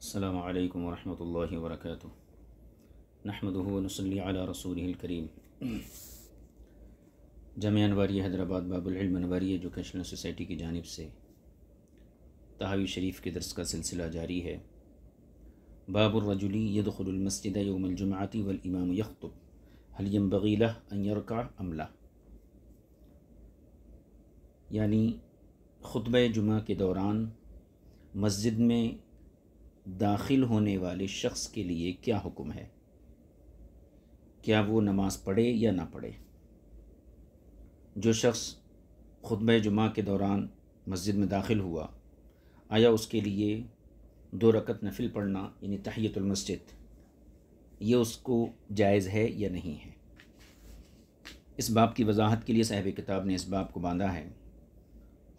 अल्लाम वरहमल वर्क नहमदनसली रसूल करीम जम अनवारी हैदराबाद बाबुलम अनवारी एजुकेशनल सोसाइटी की जानब से तहावी शरीफ के दरस का सिलसिला जारी है बाबुलरजुली यदखलमसद यौमजुमाती वलइमाम यखतुब हलियम बगीला अयरका अमला यानी ख़ुतब जुमा के दौरान मस्जिद में दाखिल होने वाले शख्स के लिए क्या हुक्म है क्या वो नमाज़ पढ़े या ना पढ़े जो शख्स खुतब जुमा के दौरान मस्जिद में दाखिल हुआ आया उसके लिए दो रकत नफिल पढ़ना यानी तहियतमस्जिद ये उसको जायज़ है या नहीं है इस बाब की वजाहत के लिए साहब किताब ने इस बाब को बांधा है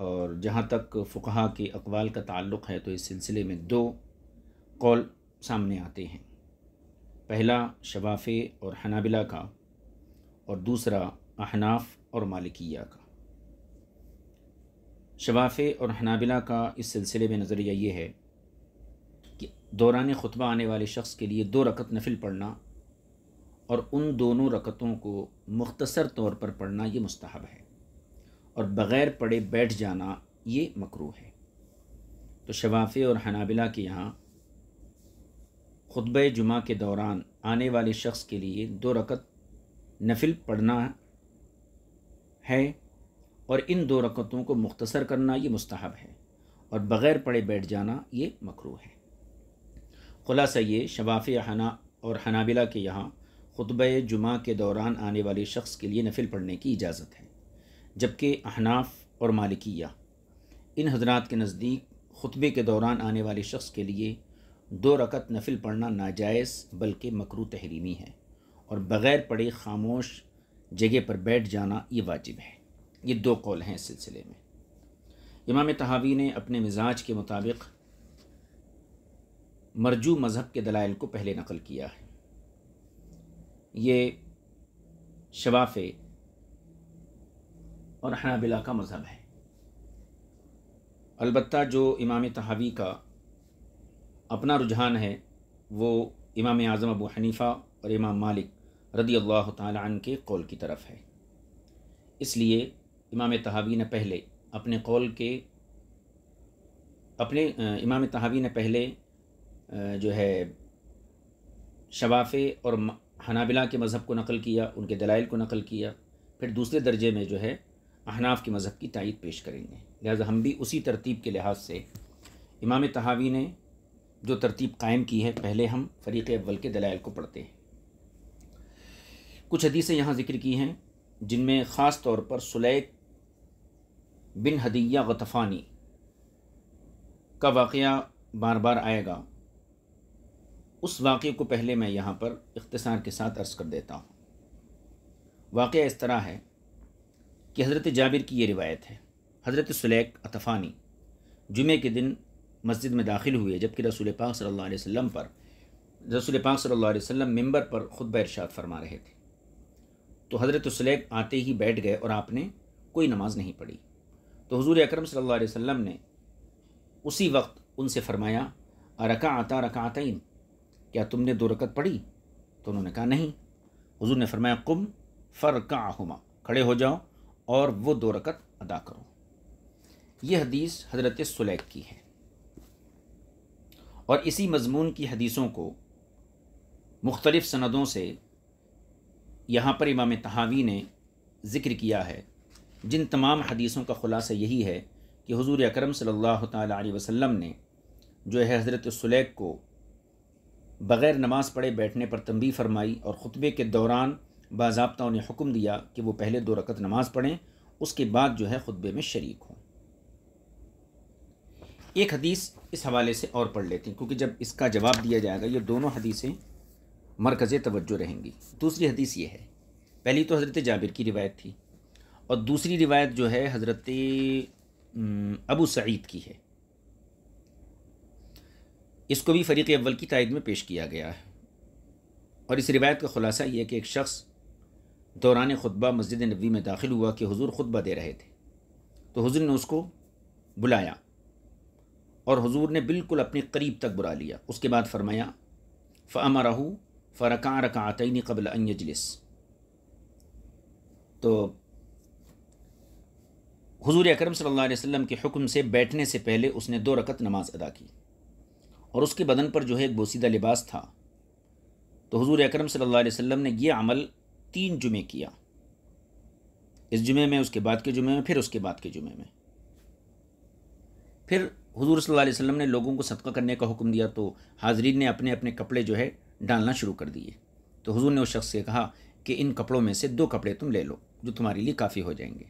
और जहाँ तक फ़ुकहा के अकवाल का ताल्लुक़ है तो इस सिलसिले में दो कौल सामने आते हैं पहला शवाफ़े और हनाबिला का और दूसरा अहनाफ और मालिकिया का शवाफ़े और हनाबिला का इस सिलसिले में नज़रिया ये है कि दौरान ख़ुतबा आने वाले शख्स के लिए दो रकत नफिल पढ़ना और उन दोनों रकतों को मुख्तसर तौर पर पढ़ना ये मुस्तहब है और बग़ैर पढ़े बैठ जाना ये मकरू है तो शवाफ़े और हनाबिला के यहाँ खुतब जुमह के दौरान आने वाले शख्स के लिए दो रकत नफिल पढ़ना है और इन दो रकतों को मुख्तसर करना ये मुस्तहब है और बग़ैर पढ़े बैठ जाना ये मकरू है खुलासा ये शवाफ़ हना और हनाबिला के यहाँ खुतब जुमह के दौरान आने वाले शख्स के लिए नफिल पढ़ने की इजाज़त है जबकि अहनाफ और मालिकिया इन हजरात के नज़दीक खुतबे के दौरान आने वाले शख्स के लिए दो रकत नफिल पढ़ना नाजायज़ बल्कि मकरू तहरीमी है और बग़ैर पढ़े खामोश जगह पर बैठ जाना ये वाजिब है ये दो कौल हैं इस सिलसिले में इमाम तहावी ने अपने मिजाज के मुताबिक मरजू मज़हब के दलाइल को पहले नकल किया है ये शवाफ़ और हनाबिला का मज़हब है अलबत् जो इमाम तहावी का अपना रुझान है वो इमाम आज़म अबू हनीफ़ा और इमाम मालिक रदी अल्लाह तन के कौल की तरफ है इसलिए इमाम तहावी ने पहले अपने कौल के अपने इमाम तहावी ने पहले जो है शवाफ़े और हनाबिला के मज़हब को नकल किया उनके दलाइल को नकल किया फिर दूसरे दर्जे में जो है अहनाफ के मज़हब की तइद पेश करेंगे लिहाजा हम भी उसी तरतीब के लिहाज से इमाम तहावी ने जो तरतीब कायम की है पहले हम फ़रीक़ अव्वल के दलाइल को पढ़ते हैं कुछ हदीसें यहाँ ज़िक्र की हैं जिनमें ख़ास तौर पर सुलैक बिन हदिया गतफ़ानी का वाक़ बार बार आएगा उस वाक़े को पहले मैं यहाँ पर इख्तसार के साथ अर्ज़ कर देता हूँ वाक़ इस तरह है कि हज़रत जाबिर की ये रिवायत है हज़रत सुलैक अतफ़ानी जुमे के दिन मस्जिद में दाखिल हुए जबकि रसूल पाक सल्लल्लाहु अलैहि वसल्लम पर रसूल पाक सल्लल्लाहु अलैहि वसल्लम मिंबर पर ख़ुद इरशाद फरमा रहे थे तो हज़रत सलेब आते ही बैठ गए और आपने कोई नमाज़ नहीं पढ़ी तो हज़ूर अक्रम सल्ला ने उसी वक्त उनसे फरमाया रका आता रका इन क्या तुमने दो रकत पढ़ी तो उन्होंने कहा नहीं हजूर ने फरमाया कुम फ़र का आहुमा खड़े हो जाओ और वो दो रकत अदा करो ये हदीस हज़रत सुलैक की है और इसी मजमून की हदीसों को मुख्तलिफ़ सनदों से यहाँ पर इमाम तहावी ने ज़िक्र किया है जिन तमाम हदीसों का ख़ुलासा यही है कि हुजूर अकरम सल्लल्लाहु अलैहि वसल्लम ने जो है हज़रत सुलैग को बग़ैर नमाज़ पढ़े बैठने पर तंबी फरमाई और ख़ुतबे के दौरान बाबा उन्हें हुक्म दिया कि वो पहले दो रकत नमाज़ पढ़ें उसके बाद जो है ख़ुतबे में शरीक हों एक हदीस इस हवाले से और पढ़ लेते हैं क्योंकि जब इसका जवाब दिया जाएगा ये दोनों हदीसें मरकज़ तवज्जो रहेंगी दूसरी हदीस ये है पहली तो हज़रत जाबिर की रिवायत थी और दूसरी रिवायत जो है हज़रत अबू सईद की है इसको भी फ़रीक़ अव्वल की तायद में पेश किया गया है और इस रिवायत का ख़ुलासा यह कि एक शख्स दौरान खुतबा मस्जिद नबी में दाखिल हुआ कि हुजूर खुतबा दे रहे थे तो हुजूर ने उसको बुलाया और हुजूर ने बिल्कुल अपने करीब तक बुला लिया उसके बाद फरमाया फ़मा रहू फ़रक़ा रकातन कबल अजलिस तो हजूर अक्रम सल्लल्लाहु के हुक्म से बैठने से पहले उसने दो रकत नमाज़ अदा की और उसके बदन पर जो है एक बोसीदा लिबास था तो हजूर अक्रम सल्ला ने यह अमल तीन जुमे किया इस जुमे में उसके बाद के जुमे में फिर उसके बाद के जुमे में फिर हजूर सल्ला वसम ने लोगों को सदका करने का हुक्म दिया तो हाजरीन ने अपने अपने कपड़े जो है डालना शुरू कर दिए तो हजूर ने उस शख्स से कहा कि इन कपड़ों में से दो कपड़े तुम ले लो जो तुम्हारे लिए काफ़ी हो जाएंगे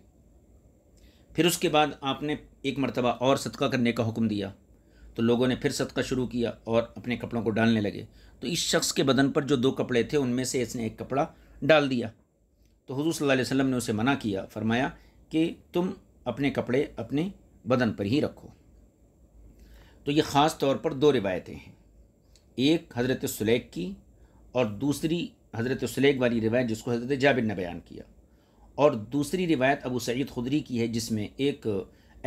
फिर उसके बाद आपने एक मरतबा और सदका करने का हुक्म दिया तो लोगों ने फिर सदका शुरू किया और अपने कपड़ों को डालने लगे तो इस शख्स के बदन पर जो दो कपड़े थे उनमें से इसने एक कपड़ा डाल दिया तो हजू सल्ला वसम ने उसे मना किया फरमाया कि तुम अपने कपड़े अपने बदन पर ही रखो तो ये ख़ास तौर पर दो रिवायतें हैं एक हज़रत सुलैग की और दूसरी हज़रत सुलैग वाली रिवायत जिसको हज़रत जाबिर ने बयान किया और दूसरी रिवायत अबू सईद खुदरी की है जिसमें एक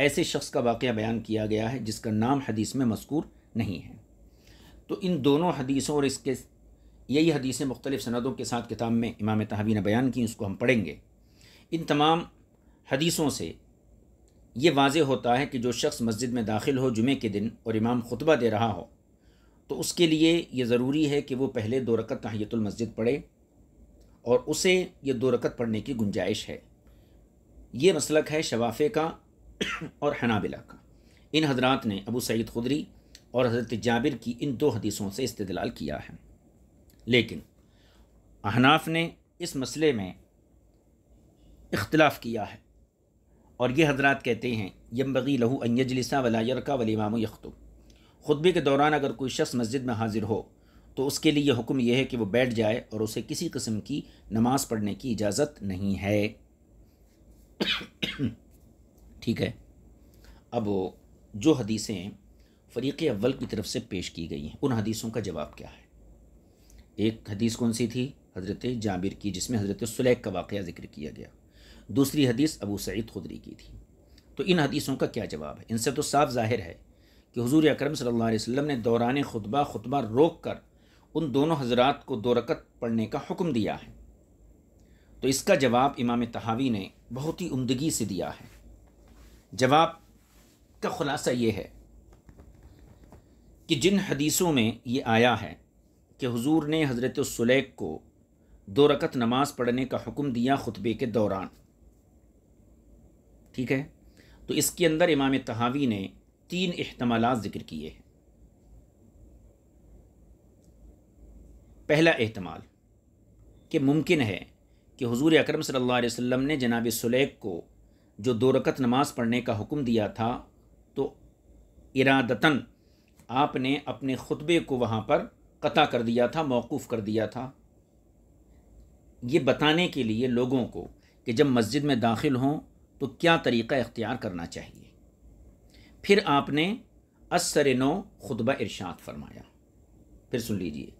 ऐसे शख्स का वाक़ बयान किया गया है जिसका नाम हदीस में मस्कूर नहीं है तो इन दोनों हदीसों और इसके यही हदीसें मुख्तलिफ़ सनदों के साथ किताब में इमाम तहबी ने बयान की उसको हम पढ़ेंगे इन तमाम हदीसों से ये वाज होता है कि जो शख्स मस्जिद में दाखिल हो जुमे के दिन और इमाम खुतबा दे रहा हो तो उसके लिए ये ज़रूरी है कि वो पहले दो रकत तहियतुलमस्जिद पढ़े और उसे ये दो रकत पढ़ने की गुंजाइश है ये मसलक है शवाफ़े का और हनाबिला का इन हजरात ने अबू सईद खुदरी और हज़रत जाबिर की इन दो हदीसों से इस्तलाल किया है लेकिन अहनाफ ने इस मसले में इख्तलाफ किया है और ये हजरत कहते हैं यमबगी लहू अन्यजलिसा वलायर का वलीमाम यखतुब खुतबे के दौरान अगर कोई शख्स मस्जिद में हाजिर हो तो उसके लिए यह हुक्म यह है कि वह बैठ जाए और उसे किसी किस्म की नमाज़ पढ़ने की इजाज़त नहीं है ठीक है अब जो हदीसें फ़रीक़ अव्वल की तरफ से पेश की गई हैं उन हदीसों का जवाब क्या है एक हदीस कौन सी थी हज़रत जाबिर की जिसमें हज़रत सुलैक का वाक़ा ज़िक्र किया गया दूसरी हदीस अबू सईद खुदरी की थी तो इन हदीसों का क्या जवाब है इनसे तो साफ जाहिर है कि हुजूर अकरम सल्लल्लाहु अलैहि वसल्लम ने दौरान खुतबा खुतबा रोक कर उन दोनों हजरात को दो रकत पढ़ने का हुक्म दिया है तो इसका जवाब इमाम तहावी ने बहुत ही उमदगी से दिया है जवाब का ख़ुलासा ये है कि जिन हदीसों में ये आया है कि हुजूर ने हज़रत सुलेख को दो रकत नमाज़ पढ़ने का हुक्म दिया खुतबे के दौरान ठीक है तो इसके अंदर इमाम तहावी ने तीन अहतमाल ज़िक्र किए हैं पहला अहतमाल कि मुमकिन है कि हजूर अक्रम सल्लल्लाहु ने जनाब सुलैक को जो दो रकत नमाज़ पढ़ने का हुक्म दिया था तो इरादतन आपने अपने ख़ुतबे को वहाँ पर कता कर दिया था मौकूफ़ कर दिया था ये बताने के लिए लोगों को कि जब मस्जिद में दाखिल हों तो क्या तरीक़ा इख्तियार करना चाहिए फिर आपने असर नो खुतबा इरशाद फरमाया फिर सुन लीजिए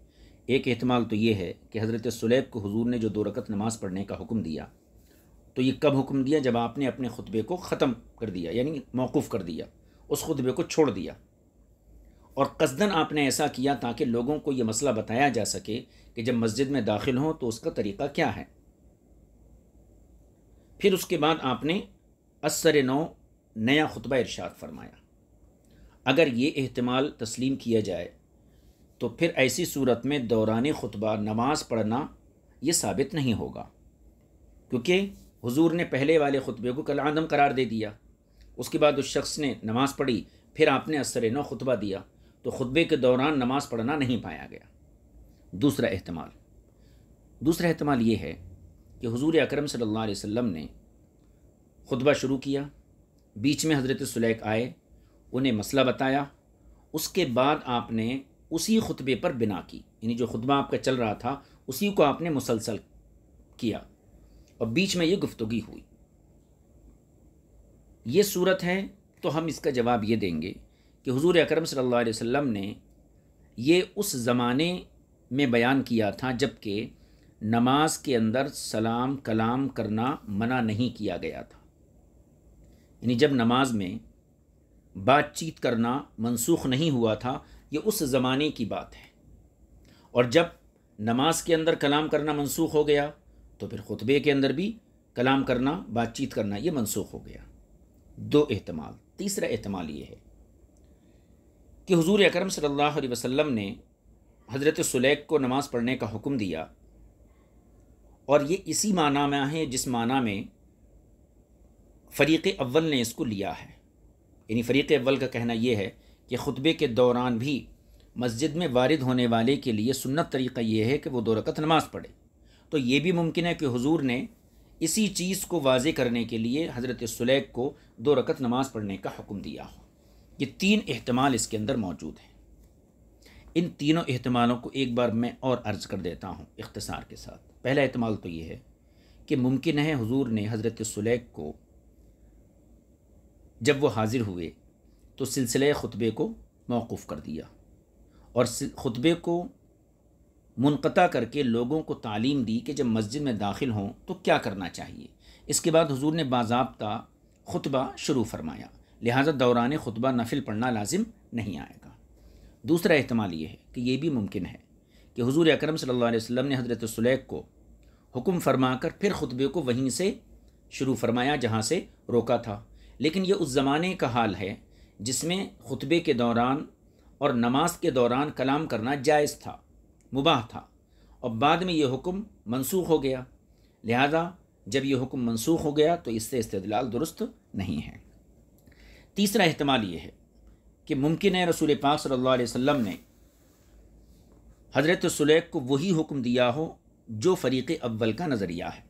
एक अहतमाल तो ये है कि हज़रत सुलेब को हजूर ने जो दो रकत नमाज़ पढ़ने का हुक्म दिया तो ये कब हुक्म दिया जब आपने अपने खुतबे को ख़त्म कर दिया यानी मौकूफ़ कर दिया उस खुतबे को छोड़ दिया और कसदन आपने ऐसा किया ताकि लोगों को ये मसला बताया जा सके कि जब मस्जिद में दाखिल हों तो उसका तरीक़ा क्या है फिर उसके बाद आपने असर नौ नया खुतबा इरशाद फरमाया अगर ये अहतमाल तस्लीम किया जाए तो फिर ऐसी सूरत में दौरान खुतबा नमाज़ पढ़ना ये साबित नहीं होगा क्योंकि हुजूर ने पहले वाले खुतबे को कल आदम करार दे दिया उसके बाद उस शख्स ने नमाज़ पढ़ी फिर आपने असर नौ खुतबा दिया तो खुतबे के दौरान नमाज़ पढ़ना नहीं पाया गया दूसरा अहतमाल दूसरा अहतमाल ये है कि हुजूर अकरम सल्लल्लाहु अलैहि वसल्लम ने खुतबा शुरू किया बीच में हज़रत सुलैक आए उन्हें मसला बताया उसके बाद आपने उसी खुतबे पर बिना की यानी जो खुतबा आपका चल रहा था उसी को आपने मुसलसल किया और बीच में ये गुफ्तगी हुई ये सूरत है तो हम इसका जवाब ये देंगे कि हुजूर अकरम सल्लल्लाहु अलैहि वसल्लम ने ये उस ज़माने में बयान किया था जबकि नमाज के अंदर सलाम कलाम करना मना नहीं किया गया था यानी जब नमाज में बातचीत करना मनसूख नहीं हुआ था ये उस ज़माने की बात है और जब नमाज के अंदर कलाम करना मनसूख हो गया तो फिर खुतबे के अंदर भी कलाम करना बातचीत करना ये मनसूख हो गया दो एहतमाल तीसरा एहतमाल ये है कि हुजूर अकरम सल्लल्लाहु अलैहि वसल्लम ने हज़रत सुलैक को नमाज़ पढ़ने का हुक्म दिया और ये इसी माना में है जिस माना में फ़रीक़ अव्वल ने इसको लिया है यानी फ़रीक़ अव्वल का कहना यह है कि ख़ुतबे के दौरान भी मस्जिद में वारिद होने वाले के लिए सुन्नत तरीक़ा यह है कि वो दो रकत नमाज़ पढ़े तो ये भी मुमकिन है कि हुजूर ने इसी चीज़ को वाजे करने के लिए हज़रत सुलैग को दो रकत नमाज़ पढ़ने का हुक्म दिया हो ये तीन अहतमाल इसके अंदर मौजूद हैं इन तीनों अहतमालों को एक बार मैं और अर्ज़ कर देता हूँ इख्तसार के साथ पहला इतमाल तो ये है कि मुमकिन है हज़ूर ने हज़रत सुलैग को जब वो हाज़िर हुए तो सिलसिले ख़ुतबे को मौक़ कर दिया और ख़ुतबे को मुनक़ा करके लोगों को तालीम दी कि जब मस्जिद में दाखिल हों तो क्या करना चाहिए इसके बाद हजूर ने बाबा ख़ुतबा शुरू फरमाया लिहाजा दौरान ख़ुतबा नफिल पढ़ना लाजिम नहीं आएगा दूसरा अहतमाल ये है कि ये भी मुमकिन है कि हुजूर अकरम सल्लल्लाहु अलैहि वसल्लम ने हज़रत सुलैक को हुक्म फरमा कर फिर ख़ुतबे को वहीं से शुरू फरमाया जहाँ से रोका था लेकिन यह उस ज़माने का हाल है जिसमें ख़ुतबे के दौरान और नमाज के दौरान कलाम करना जायज़ था मुबाह था और बाद में यह हुक्म मनसूख हो गया लिहाजा जब यह हुक्म मनसूख हो गया तो इससे इस्तलाल दुरुस्त नहीं है तीसरा अहतमाल ये है कि मुमकिन है रसूल पाक सल्लल्लाहु अलैहि वसल्लम ने हज़रत सुलेख को वही हुक्म दिया हो जो फ़रीक़ अव्वल का नज़रिया है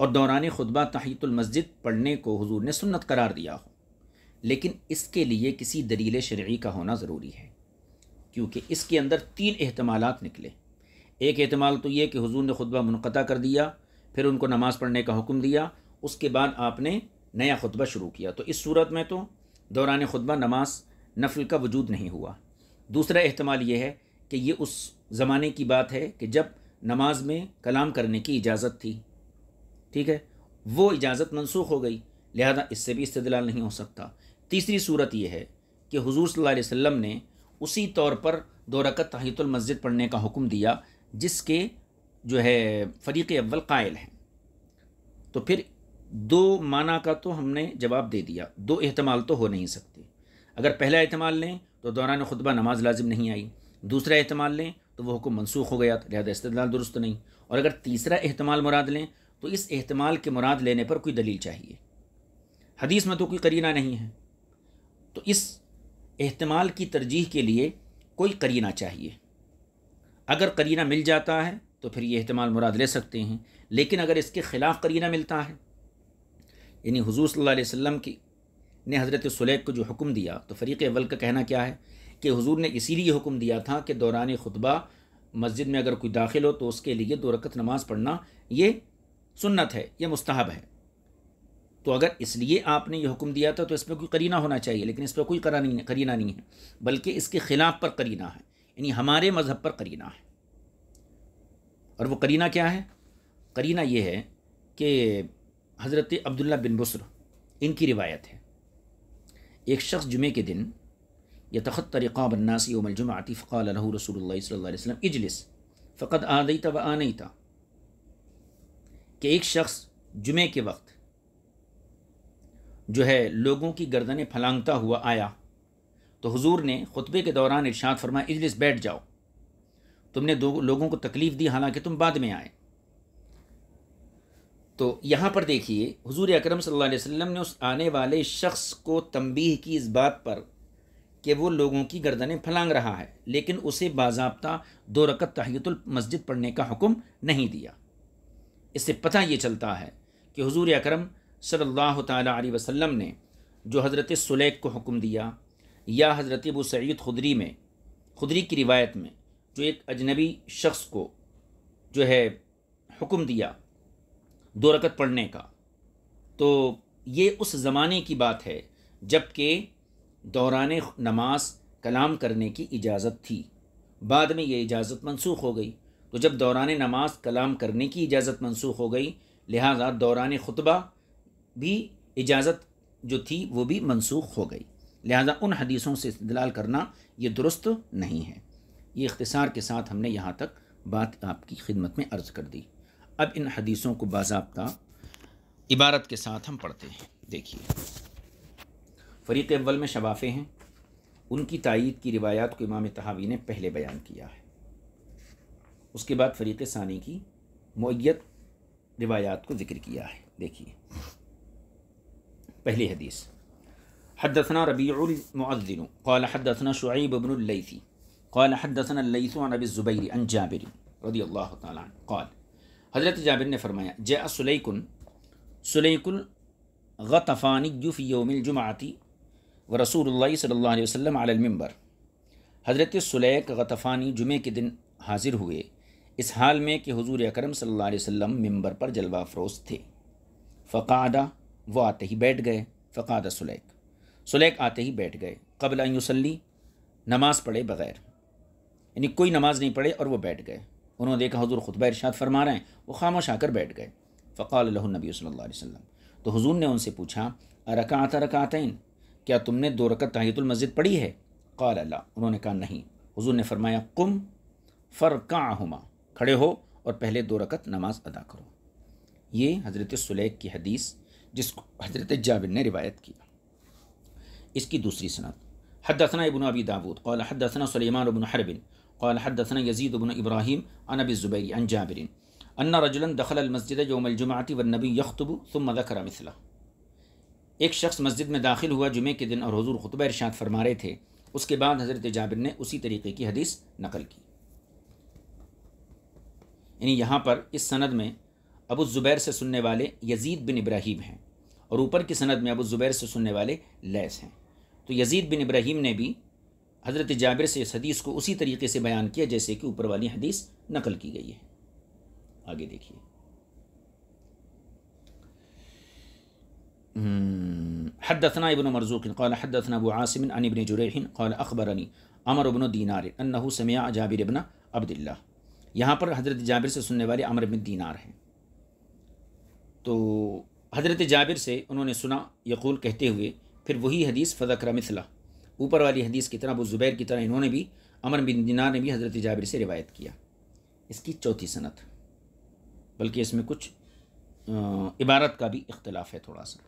और दौरान खुतबा तहितमस्जिद पढ़ने को हजूर ने सुन्नत करार दिया हो लेकिन इसके लिए किसी दलील शर्य का होना ज़रूरी है क्योंकि इसके अंदर तीन अहतमाल निकले एक अहतमाल तो ये कि हजूर ने खुतबा मुनक़ा कर दिया फिर उनको नमाज़ पढ़ने का हुक्म दिया उसके बाद आपने नया खुतबा शुरू किया तो इस सूरत में तो दौरान खुतबा नमाज नफल का वजूद नहीं हुआ दूसरा अहतमाल ये है कि ये उस ज़माने की बात है कि जब नमाज में कलाम करने की इजाज़त थी ठीक है वो इजाज़त मनसूख हो गई लिहाजा इससे भी इस्तलाल नहीं हो सकता तीसरी सूरत यह है कि हुजूर सल्लल्लाहु अलैहि वसल्लम ने उसी तौर पर दो रकत तहितुल मस्जिद पढ़ने का हुक्म दिया जिसके जो है फ़रीक़ अव्वल कायल हैं तो फिर दो माना का तो हमने जवाब दे दिया दो अहतमाल तो हो नहीं सकते अगर पहला अहतमाल लें तो दौरान खुतबा नमाज लाजिम नहीं आई दूसरा अहतमाल लें तो वह हुक्म मनसूख हो गया लिहाजा इस्तलाल दुरुस्त नहीं और अगर तीसरा अहतमाल मुराद लें तो इस अहतमाल के मुराद लेने पर कोई दलील चाहिए हदीस में तो कोई करीना नहीं है तो इस अहतमाल की तरजीह के लिए कोई करीना चाहिए अगर करीना मिल जाता है तो फिर ये अहतमाल मुराद ले सकते हैं लेकिन अगर इसके ख़िलाफ़ करीना मिलता है यानी हजूर सल्ला वसम की ने हज़रत सुलेब को जो हुक्म दिया तो फ़रीक़ अवल का कहना क्या है कि हुजूर ने इसीलिए हुक्म दिया था कि दौरान खुतबा मस्जिद में अगर कोई दाखिल हो तो उसके लिए दो रकत नमाज़ पढ़ना ये सुन्नत है यह मुस्तहब है तो अगर इसलिए आपने ये हुक्म दिया था तो इसमें कोई करीना होना चाहिए लेकिन इस पर कोई करा नहीं करीना नहीं है बल्कि इसके ख़िलाफ़ पर करीना है यानी हमारे मज़हब पर करीना है और वो करीना क्या है करीना ये है कि हज़रत अब्दुल्ला बिन बसर इनकी रिवायत है एक शख्स जुमे के दिन यतखतर रिकाब अन्नासी उमल जुमाती फ़ाल रहू रसूल सल्ला इजलिस फ़कत आदई व नहीं था कि एक शख्स जुमे के वक्त जो है लोगों की गर्दनें फलांगता हुआ आया तो हुजूर ने ख़ुतबे के दौरान इरशाद फरमाए इजलिस बैठ जाओ तुमने दो लोगों को तकलीफ़ दी हालांकि तुम बाद में आए तो यहाँ पर देखिए हुजूर अकरम सल्लल्लाहु अलैहि वसल्लम ने उस आने वाले शख्स को तंबीह की इस बात पर कि वो लोगों की गर्दनें फलांग रहा है लेकिन उसे बाजाबता दो रकत तहयतुल मस्जिद पढ़ने का हुक्म नहीं दिया इससे पता ये चलता है कि हज़ूर अक्रम सल्ला अलैहि वसल्लम ने जो हज़रत सुलैक को हुक्म दिया या हज़रत अबू सैद खुदरी में खुदरी की रिवायत में जो एक अजनबी शख्स को जो है हुक्म दिया दो रकत पढ़ने का तो ये उस ज़माने की बात है जबकि दौरान नमाज कलाम करने की इजाज़त थी बाद में ये इजाज़त मनसूख हो गई तो जब दौरान नमाज कलाम करने की इजाज़त मनसूख हो गई लिहाजा दौरान खुतबा भी इजाज़त जो थी वो भी मनसूख हो गई लिहाजा उन हदीसों से इस्तलाल करना ये दुरुस्त नहीं है ये इख्तसार के साथ हमने यहाँ तक बात आपकी खिदमत में अर्ज़ कर दी अब इन हदीसों को बाबा इबारत के साथ हम पढ़ते हैं देखिए फरीक अव्वल में शवाफ़े हैं उनकी तइद की रिवायात को इमाम तहावी ने पहले बयान किया है उसके बाद फरीक सानी की मैत रिवायात को ज़िक्र किया है देखिए पहली हदीस हदसना بن الليث قال حدثنا الليث عن ابي الزبير عن ज़ुबैर رضي الله تعالى عنه तौल हज़रत जाबिर ने फरमाया जया सुलैकुन सुलैकुन غطفاني في يوم الجمعه व रसूल सल्ला वसम अलमबर हज़रत सुलैक गतफ़ानी जुमे के दिन हाज़िर हुए इस हाल में कि हजूर अक्रम सल्ला वसम मंबर पर जलवा अफरोज़ थे फ़कादा वो आते ही बैठ गए फ़कादा सुलेक सुलैक आते ही बैठ गए कबल यूसली नमाज़ पढ़े बग़ैर यानी कोई नमाज़ नहीं पढ़े और वह बैठ गए उन्होंने देखा हजूर खुतब इरशाद फरमा रहे हैं वो खामोश आकर बैठ गए फ़काल नबी वसल्लम तो हजूर ने उनसे पूछा रकात रकातन क्या तुमने दो रकत तहयतुल मस्जिद पढ़ी है कल अल्लाह उन्होंने कहा नहीं हुजूर ने फरमाया कुम फ़रकाहुमा खड़े हो और पहले दो रकत नमाज अदा करो ये हज़रत सुलेख की हदीस जिसको हज़रत जाविर ने रिवायत किया इसकी दूसरी सनत हदसना इबन अबी दाऊद कौल हदसना सलीमान अबन हरबिन कौल हदसना यजीद अबन इब्राहिम अन अबी ज़ुबैर अन जाबिर अन्ना रजुलन दखल अलमस्जिद योमलजुमाती व नबी यखतबू सुम मिसला एक शख्स मस्जिद में दाखिल हुआ जुमे के दिन और हजूर खुतब इरशाद फरमा रहे थे उसके बाद हज़रत जाबिर ने उसी तरीके की हदीस नकल की यानी यहाँ पर इस सनद में अबू ज़ुबैर से सुनने वाले यजीद बिन इब्राहिम हैं और ऊपर की सनद में अबू ज़ुबैर से सुनने वाले लैस हैं तो यजीद बिन इब्राहिम ने भी हज़रत जाबिर से इस हदीस को उसी तरीके से बयान किया जैसे कि ऊपर वाली हदीस नकल की गई है आगे देखिए Hmm. حدثنا ابن مرزوق قال حدثنا أبو عاصم عن ابن جريح قال أخبرني अमर उबन दीनार अन्नहु समिया जाबिर इबन अब्दुल्ला यहाँ पर हज़रत जाबिर से सुनने वाले अमर इबन दीनार हैं तो हज़रत जाबिर से उन्होंने सुना यकूल कहते हुए फिर वही हदीस फ़जक्र मिसला ऊपर वाली हदीस की तरह अबू ज़ुबैर की तरह इन्होंने भी अमर बिन दीनार ने भी हज़रत जाबिर से रिवायत किया इसकी चौथी सनत बल्कि इसमें कुछ इबारत का भी इख्तलाफ है थोड़ा सा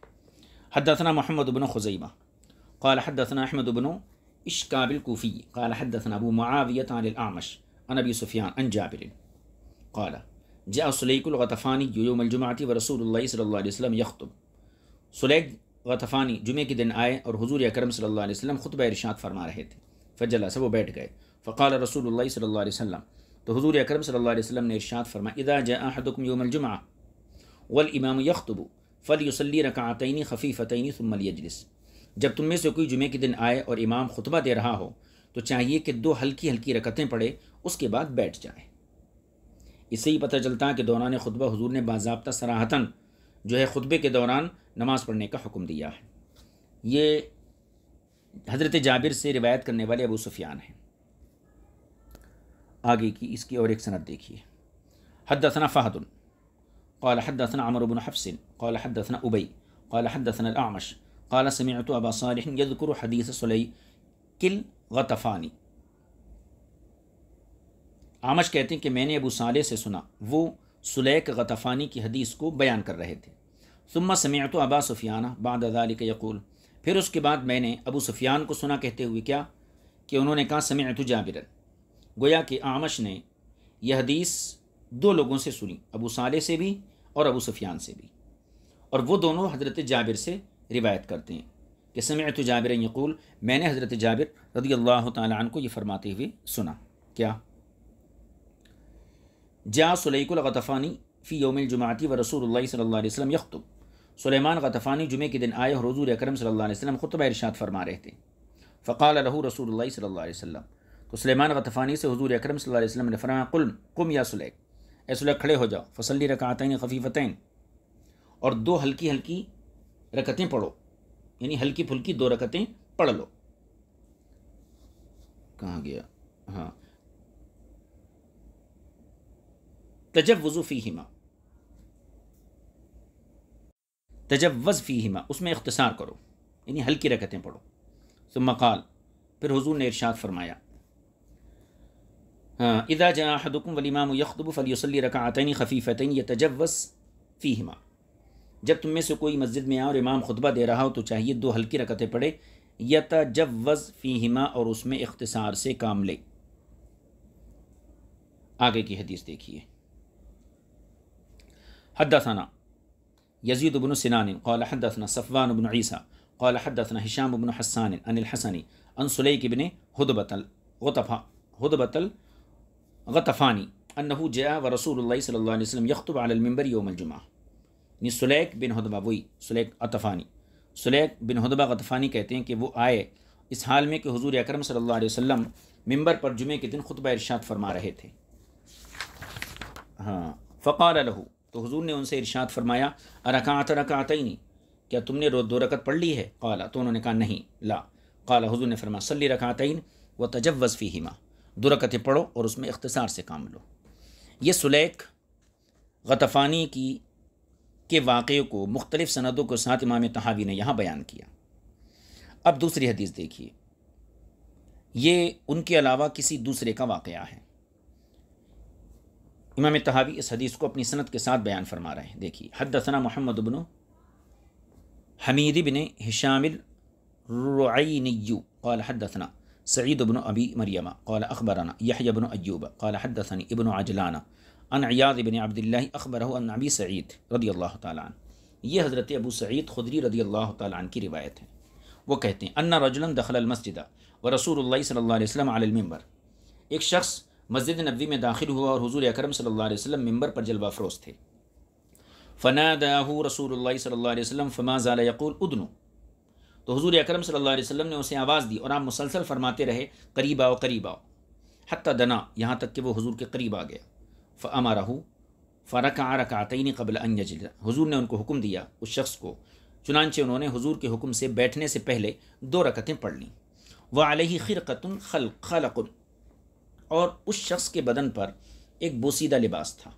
हदसना महमद बन खुजैमा काल हदसना अहमद बन इश्काबिल कोफ़ी काल हदसना अबू मावियत आमश अनबी सुफियान अन जाबिर काल जा सलैकुलगतफ़ानी योम अलजुमाती व रसूल सल्ला वसम यखतुब सुलैक गतफ़ानी जुमे के दिन आए और हजूर अक्रम सल्ला वसम खुतब इरशाद फरमा रहे थे फजला सब वो बैठ गए फ़ाल रसूल सल्ला वसम तो हजूर अक्रम सल्ला वसम ने इरशाद फरमा इदा जहदम योमलजुमा वल इमाम यखतबू फ़ल युसली रकातनी खफ़ी फ़तनी सुमलियजलिस जब तुम में से कोई जुमे के दिन आए और इमाम खुतबा दे रहा हो तो चाहिए कि दो हल्की हल्की रकतें पढ़े उसके बाद बैठ जाए इससे ही पता चलता कि दौरान खुतबा हजूर ने बाबा सराहतन जो है खुतबे के दौरान नमाज़ पढ़ने का हुक्म दिया है ये हज़रत जाबिर से रिवायत करने वाले अबू सुफियान हैं आगे की इसकी और एक सनत देखिए हदसना फ़ाहदुल قال حدثنا عمرو بن حفص قال حدثنا أبي قال حدثنا الأعمش قال سمعت أبا صالح يذكر حديث سليكل غطفانی आमश कहते हैं कि मैंने अबू साले से सुना वो सुलैक गतफ़ानी की हदीस को बयान कर रहे थे सुम्मा समेत अबा सुफियाना बाद अदालिक यकूल फिर उसके बाद मैंने अबू सुफियान को सुना कहते हुए क्या कि उन्होंने कहा समेत जाबिरन गोया कि आमश ने यह हदीस दो लोगों से सुनी अबू साले से भी और अबू सुफियान से भी और वो दोनों हज़रत जाबिर से रिवायत करते हैं कि समय तो जाबिर यकूल मैंने हज़रत जाबिर रदी अल्लाह तन को ये फरमाते हुए सुना क्या जा सुलैकुलगतफ़ानी फ़ी योमिल जुमाती व रसूल सल्ला वसम यखतुब सलेमान गतफ़ानी जुमे के दिन आए और हजूर अक्रम सल्ला वसम खुतब इरशाद फरमा रहे थे फ़काल रहू रसूल सल्ला तो सलेमान गतफ़ानी से हजूर अक्रम सल्लम ने फरमाया कुल कुम या सुलैक ऐसा खड़े हो जाओ फसली रकातन खफीफतें और दो हल्की हल्की रकतें पढ़ो यानी हल्की फुल्की दो रकतें पढ़ लो कहाँ गया हाँ तजब वजूफ़ी हिमा तजब वज़फ़ी हिमा उसमें इख्तसार करो यानी हल्की रकतें पढ़ो सुम मकाल फिर हजूर ने इरशाद फरमाया हाँ। इदा जनाहदुकुम वलीमाम यखतुब फलीसली रकातनी खफीफ़तन यतजवस फ़ीहिमा जब तुम में से कोई मस्जिद में आए और इमाम खुतबा दे रहा हो तो चाहिए दो हल्की रकतें पढ़े यतजवज़ फ़ीहिमा और उसमें इख्तसार से काम ले आगे की हदीस देखिए हदसना यजीद बन सिनान कौल हदसना सफ़वान बन ईसा कौल हदसना हिशाम बन हसान अनिल हसनी अन सुलैक बन हदबतल गतफ़ा हदबतल غطفاني أنه جاء ورسول الله صلى الله عليه وسلم يخطب على المنبر يوم الجمعة यानी सुलैक बिन हदबा वही सुलैक अतफ़ानी सुलैक बिन हदबा गतफ़ानी कहते हैं कि वो आए इस हाल में कि हजूर अक्रम सल्ला वसम मंबर पर जुमे के दिन खुतब इरशाद फरमा रहे थे हाँ फ़क़ार लहू तो हजूर ने उनसे इरशाद फरमाया अरकात रकात ही नहीं क्या तुमने रोज दो रकत पढ़ ली है काला तो उन्होंने कहा नहीं ला काला हजूर ने फरमा सल्ली रकातन व तजवज़ फ़ी हिमा दुरकतें पढ़ो और उसमें इख्तसार से काम लो ये सुलैक गतफ़ानी की के वाक़े को मुख्तलिफ़ सनदों के साथ इमाम तहावी ने यहाँ बयान किया अब दूसरी हदीस देखिए ये उनके अलावा किसी दूसरे का वाक़ है इमाम तहावी इस हदीस को अपनी सनत के साथ बयान फरमा रहे हैं देखिए हदसना मोहम्मद इबन हमीद बिन हिशामिल रुआनीयू कल हदसना سعيد بن أبي مريم قال أخبرنا يحيى بن أيوب قال حدثني ابن عجلان عن عياض بن عبد الله أخبره أن أبي سعيد रदी अल्लाह ताला ये हज़रत अबू सईद खुदरी रदी अल्लाह ताला की रिवायत है वो कहते हैं अन्ना रजुलन दखल मस्जिद व रसूल सल्ला वसम आलमबर एक शख्स मस्जिद नबी में दाखिल हुआ और हजूर अक्रम सल्ला वसम मंबर पर जलवा फरोज थे फ़नादाहू रसूल सल्ला वसम फ़माज़ाल यकुल उदनू तो हजूर अक्रम सल्ला वसम ने उसे आवाज़ दी और आप मुसलसल फरमाते रहे करीब आओ करीब आओ हती दना यहाँ तक कि वो हजूर के करीब आ गया फ़मा रहू फ़रक आ रकातई कबल अंजल हजूर ने उनको हुक्म दिया उस शख्स को चुनानचे उन्होंने हजूर के हुक्म से बैठने से पहले दो रकतें पढ़ लीं व आलही खिरकतन खल खलकुन और उस शख्स के बदन पर एक बोसीदा लिबास था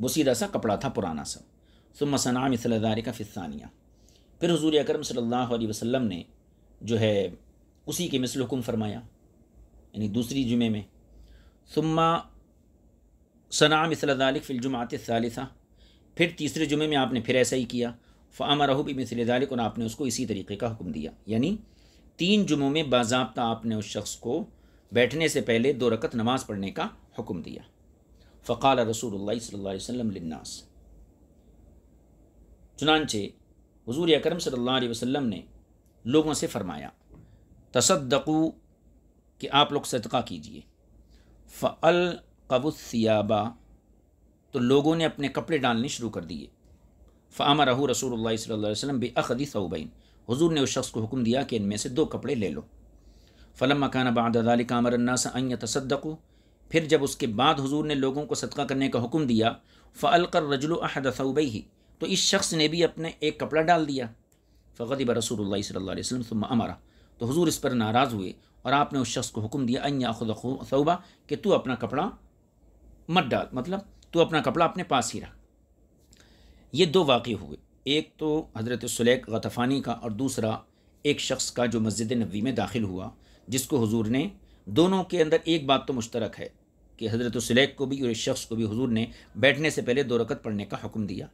बोसीदा सा कपड़ा था पुराना सा सुम सना मिसलदारी का फिर हजूर अक्रम सल्लल्लाहु अलैहि ने जो है उसी के मिसल हुक्म फरमाया यानी दूसरी जुमे में सुम्मा सना मिसलदालिक फ़िलजुमात सालिसा फिर तीसरे जुमे में आपने फिर ऐसा ही किया फ़ामा रहू भी मिसलदालिक और आपने उसको इसी तरीके का हुक्म दिया यानी तीन जुमों में बाबा आपने उस शख्स को बैठने से पहले दो रकत नमाज़ पढ़ने का हुक्म दिया फ़क़ाल रसूल सल्ला चुनानचे हजूर अक्रम सल्ला वसम ने लोगों से फ़रमाया तसदकू कि आप लोग सदका कीजिए फ़ल कबुसियाबा तो लोगों ने अपने कपड़े डालने शुरू कर दिए फ़ामा रहू रसूल वसम बे अखदी सऊबैन हजूर ने उस शख्स को हुक्म दिया कि इनमें से दो कपड़े ले लो फ़लम मकान बाद कामरन्ना से अं फिर जब उसके बाद हजूर ने लोगों को सदका करने का हुक्म दिया फ़लकर रजुल अहद सऊबई ही तो इस शख्स ने भी अपने एक कपड़ा डाल दिया फ़गत रसूल सल्ला वसलम तुम तो हजूर इस पर नाराज़ हुए और आपने उस शख्स को हुक्म दिया अन्य खुद सऊबा कि तू अपना कपड़ा मत डाल मतलब तू अपना कपड़ा अपने पास ही रख ये दो वाक़े हुए एक तो हज़रत सलेक गतफ़ानी का और दूसरा एक शख्स का जो मस्जिद नबी में दाखिल हुआ जिसको हजूर ने दोनों के अंदर एक बात तो मुश्तरक है कि हज़रत सलेक को भी और इस शख्स को भी हजूर ने बैठने से पहले दो रकत पढ़ने का हुक्म दिया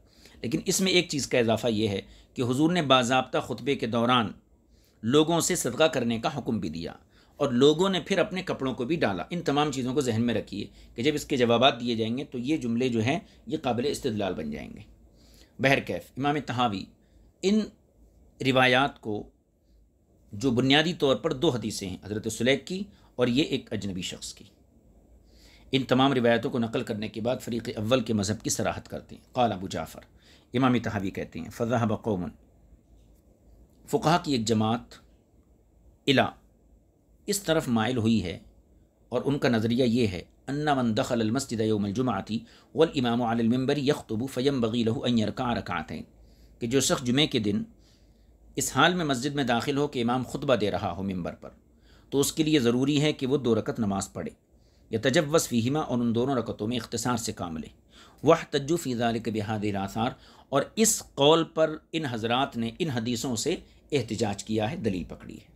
लेकिन इसमें एक चीज़ का इजाफा यह है कि हुजूर ने बाबा ख़ुतबे के दौरान लोगों से सदका करने का हुक्म भी दिया और लोगों ने फिर अपने कपड़ों को भी डाला इन तमाम चीज़ों को जहन में रखिए कि जब इसके जवाब दिए जाएंगे तो ये जुमले जो हैं ये काबिल इस्तलाल बन जाएंगे बहर कैफ इमाम तहावी इन रिवायात को जो बुनियादी तौर पर दो हदीसें हैं हज़रत सुलैग की और ये एक अजनबी शख्स की इन तमाम रिवायतों को नकल करने के बाद फ़रीक़ अव्वल के मज़हब की सराहत करते हैं कला अबू जाफ़र इमामी तहावी कहते हैं फ़ज़ा बकौमन फ़ुकाह की एक जमात इला इस तरफ मायल हुई है और उनका नज़रिया ये है अन्ना मन दखल अलमसद यौमलजुमाती वल इमाम आलमबर यखतबू फ़यम बगी लहू अरका हैं कि जो शख्स जुमे के दिन इस हाल में मस्जिद में दाखिल हो कि इमाम खुतबा दे रहा हो मंबर पर तो उसके लिए ज़रूरी है कि वह दो रकत नमाज़ पढ़े या तजवस फ़ीमा और उन दोनों रकतों में इख्तसार से काम ले वह तज्जु फ़ीज़ाल के बिहाद आसार और इस कौल पर इन हजरात ने इन हदीसों से एहतजाज किया है दलील पकड़ी है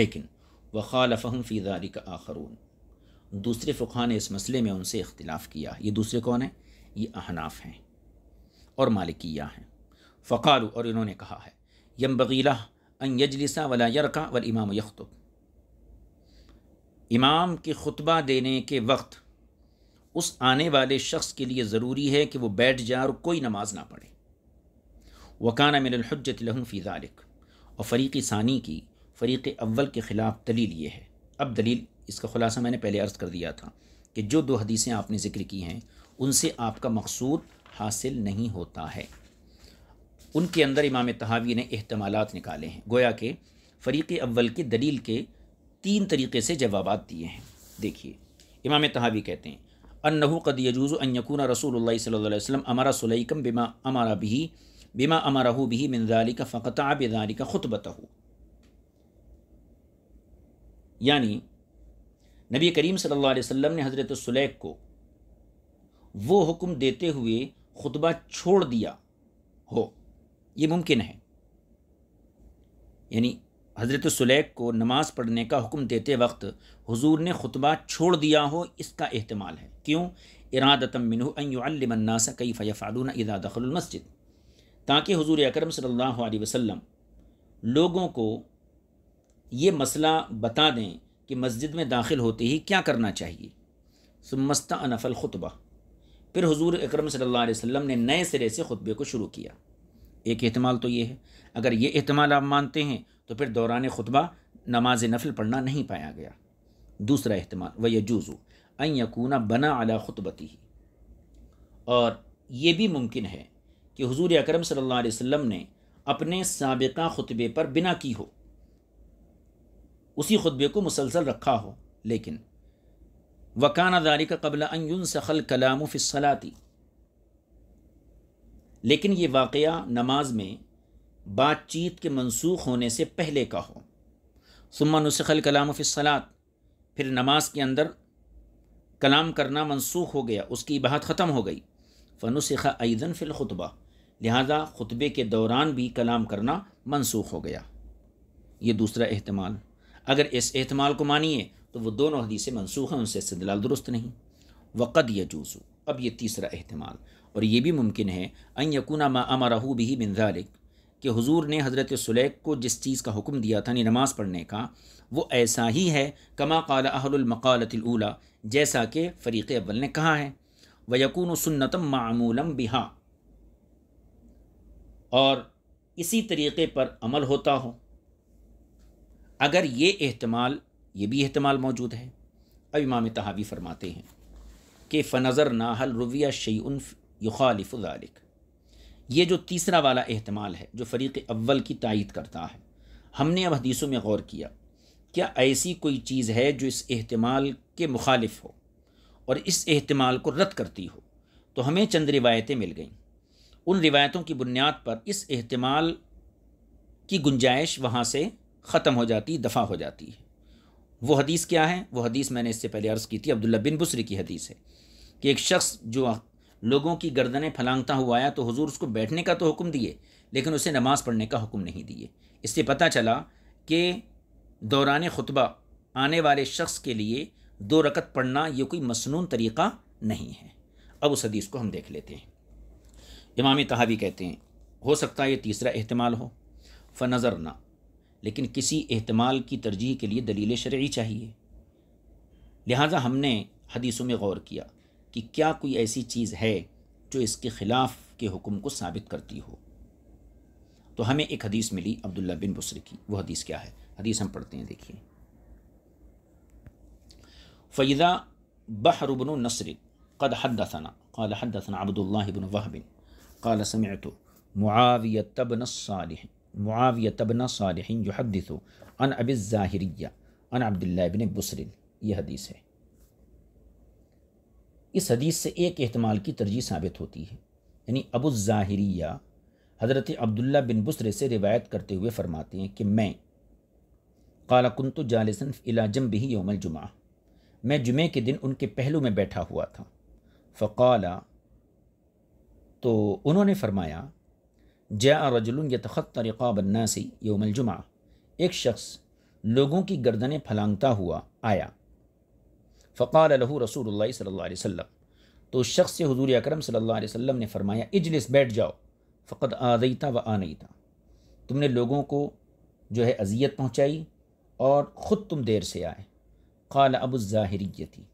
लेकिन फहम फिजारी का आखरून दूसरे फ़ुखा ने इस मसले में उनसे इख्तिलाफ़ किया ये दूसरे कौन हैं ये अहनाफ हैं और मालिकिया हैं फ़काल और इन्होंने कहा है यम बगीला अन यजलिसा वला यरका वल इमाम यखतुब इमाम के खुतबा देने के वक्त उस आने वाले शख्स के लिए ज़रूरी है कि वो बैठ जाए और कोई नमाज ना पढ़े वकाना मिनहजत लहम फ़ीज़ालिक और फरीक़ी सानी की फ़रीक़ अव्वल के ख़िलाफ़ दलील ये है अब दलील इसका ख़ुलासा मैंने पहले अर्ज़ कर दिया था कि जो दो हदीसें आपने ज़िक्र की हैं उनसे आपका मकसूद हासिल नहीं होता है उनके अंदर इमाम तहावी ने अहतमाल निकाले हैं गोया के फ़रीक़ अव्वल की दलील के तीन तरीके से जवाब दिए हैं देखिए इमाम तहावी कहते हैं अनहु कद यजूज़ अन यकून रसूल सल्लम अमरा सलैकम बिमा अमारा बिही बिमा अमरहू बिही मिनजाली का फ़ता बेदारी का खुतबत यानी नबी करीम सल्लल्लाहु अलैहि वसल्लम ने हज़रत सुलैक को वो हुक्म देते हुए खुतबा छोड़ दिया हो ये मुमकिन है यानी हज़रत सुलैक को नमाज़ पढ़ने का हुक्म देते वक्त हुजूर ने खुतबा छोड़ दिया हो इसका अहतमाल है क्यों इरादतम मिनू अयमन्नासा कई फ़ैफ़ालून इदा दखलमस्जिद ताकि हजूर अकरम सल्लल्लाहु वसम लोगों को ये मसला बता दें कि मस्जिद में दाखिल होते ही क्या करना चाहिए सुमस्ता अनफल खुतबा फिर हजूर अक्रम सल्लल्लाहु अलैहि ने नए सिरे से खुतबे को शुरू किया एक अहतमाल तो ये है अगर ये अहतमाल आप मानते हैं तो फिर दौरान खुतबा नमाज नफल पढ़ना नहीं पाया गया दूसरा अहतमाल व यजूज़ अन यकूना बना अला खुतबती और ये भी मुमकिन है कि हज़ूर अक्रम सल्लाम ने अपने सबका खुतबे पर बिना की हो उसी खुतबे को मुसलसल रखा हो लेकिन वकाना दारी का कबल अंगुन सखल कलाम फ़िसलाती लेकिन ये वाक़ नमाज में बातचीत के मनसूख होने से पहले का हो सुम्मा नसखल कलाम फ़िसलात फिर नमाज के अंदर कलाम करना मनसूख हो गया उसकी इबाहत ख़त्म हो गई फ़नुसखा ऐदन फ़िलखतबा लिहाजा ख़ुतबे के दौरान भी कलाम करना मनसूख हो गया ये दूसरा अहतमाल अगर इस अहतमाल को मानिए तो वह दोनों हदी से मनसूख हैं उनसे दिलाल दुरुस्त नहीं वक़द यजूसु अब ये तीसरा अहतमाल और ये भी मुमकिन है अन यकूना मा अमरहू भी मिनजालिक कि हुजूर ने हज़रत सुलैक को जिस चीज़ का हुक्म दिया था यानी नमाज़ पढ़ने का वो ऐसा ही है कमा कल अहलमक़ालतूला जैसा कि फ़रीक़ अव्वल ने कहा है व यकून सुन्नतम मामूलम बिहा और इसी तरीक़े पर अमल होता हो अगर ये अहतमाल ये भी एहतमाल मौजूद है अब इमाम तहावी फरमाते हैं कि फ़नज़र नाहल शई शैन युखालिफ़ालिक ये जो तीसरा वाला अहतमाल है जो फ़रीक़ अव्वल की तायद करता है हमने अब हदीसों में गौर किया क्या ऐसी कोई चीज़ है जो इस अहतमाल के मुखालिफ हो और इस अहतमाल को रद्द करती हो तो हमें चंद रिवायतें मिल गईं उन रिवायतों की बुनियाद पर इस अहतमाल की गुंजाइश वहाँ से ख़त्म हो जाती दफ़ा हो जाती है वो हदीस क्या है वो हदीस मैंने इससे पहले अर्ज़ की थी अब्दुल्ला बिन बसरी की हदीस है कि एक शख्स जो लोगों की गर्दनें फलांगता हुआ आया तो हुजूर उसको बैठने का तो हुक्म दिए लेकिन उसे नमाज़ पढ़ने का हुक्म नहीं दिए इससे पता चला कि दौरान खुतबा आने वाले शख्स के लिए दो रकत पढ़ना ये कोई मसनून तरीक़ा नहीं है अब उस हदीस को हम देख लेते हैं इमाम तहावी कहते हैं हो सकता है ये तीसरा अहतमाल हो फनज़र ना लेकिन किसी अहतमाल की तरजीह के लिए दलील शर्य चाहिए लिहाजा हमने हदीसों में गौर किया कि क्या कोई ऐसी चीज़ है जो इसके ख़िलाफ़ के हुक्म को साबित करती हो तो हमें एक हदीस मिली अब्दुल्ला बिन बसर की वह हदीस क्या है हदीस हम पढ़ते हैं देखिए फ़ैदा बहरुबन नसर कद हदसना कद हदसना अब्दुल्ला बिन वाहबिन काल समयत मुआविया तबन सालिह मुआविया तबन सालिह जो हदसो अन अबिज़ाहिरिया अन अब्दुल्ला बिन बसरिन यह हदीस है इस हदीस से एक अहतमाल की तरजीह साबित होती है यानी अबू ज़ाहिरिया हज़रत अब्दुल्ला बिन बसरे से रिवायत करते हुए फ़रमाते हैं कि मैं काला कुंत जालसन इलाजम भी योमल जुमा मैं जुमे के दिन उनके पहलू में बैठा हुआ था फ़काला तो उन्होंने फरमाया जया रजुल बन्ना सी योमल जुमा एक शख्स लोगों की गर्दनें फलांगता हुआ आया फ़क़ाल लहू रसूल सल्ला वसम तो उस शख्स से हजूर अक्रम सल्ला वसम ने फरमाया इजलिस बैठ जाओ फ़कत आदईता व आनईता तुमने लोगों को जो है अजियत पहुँचाई और ख़ुद तुम देर से आए खाल अबू ज़ाहरीयती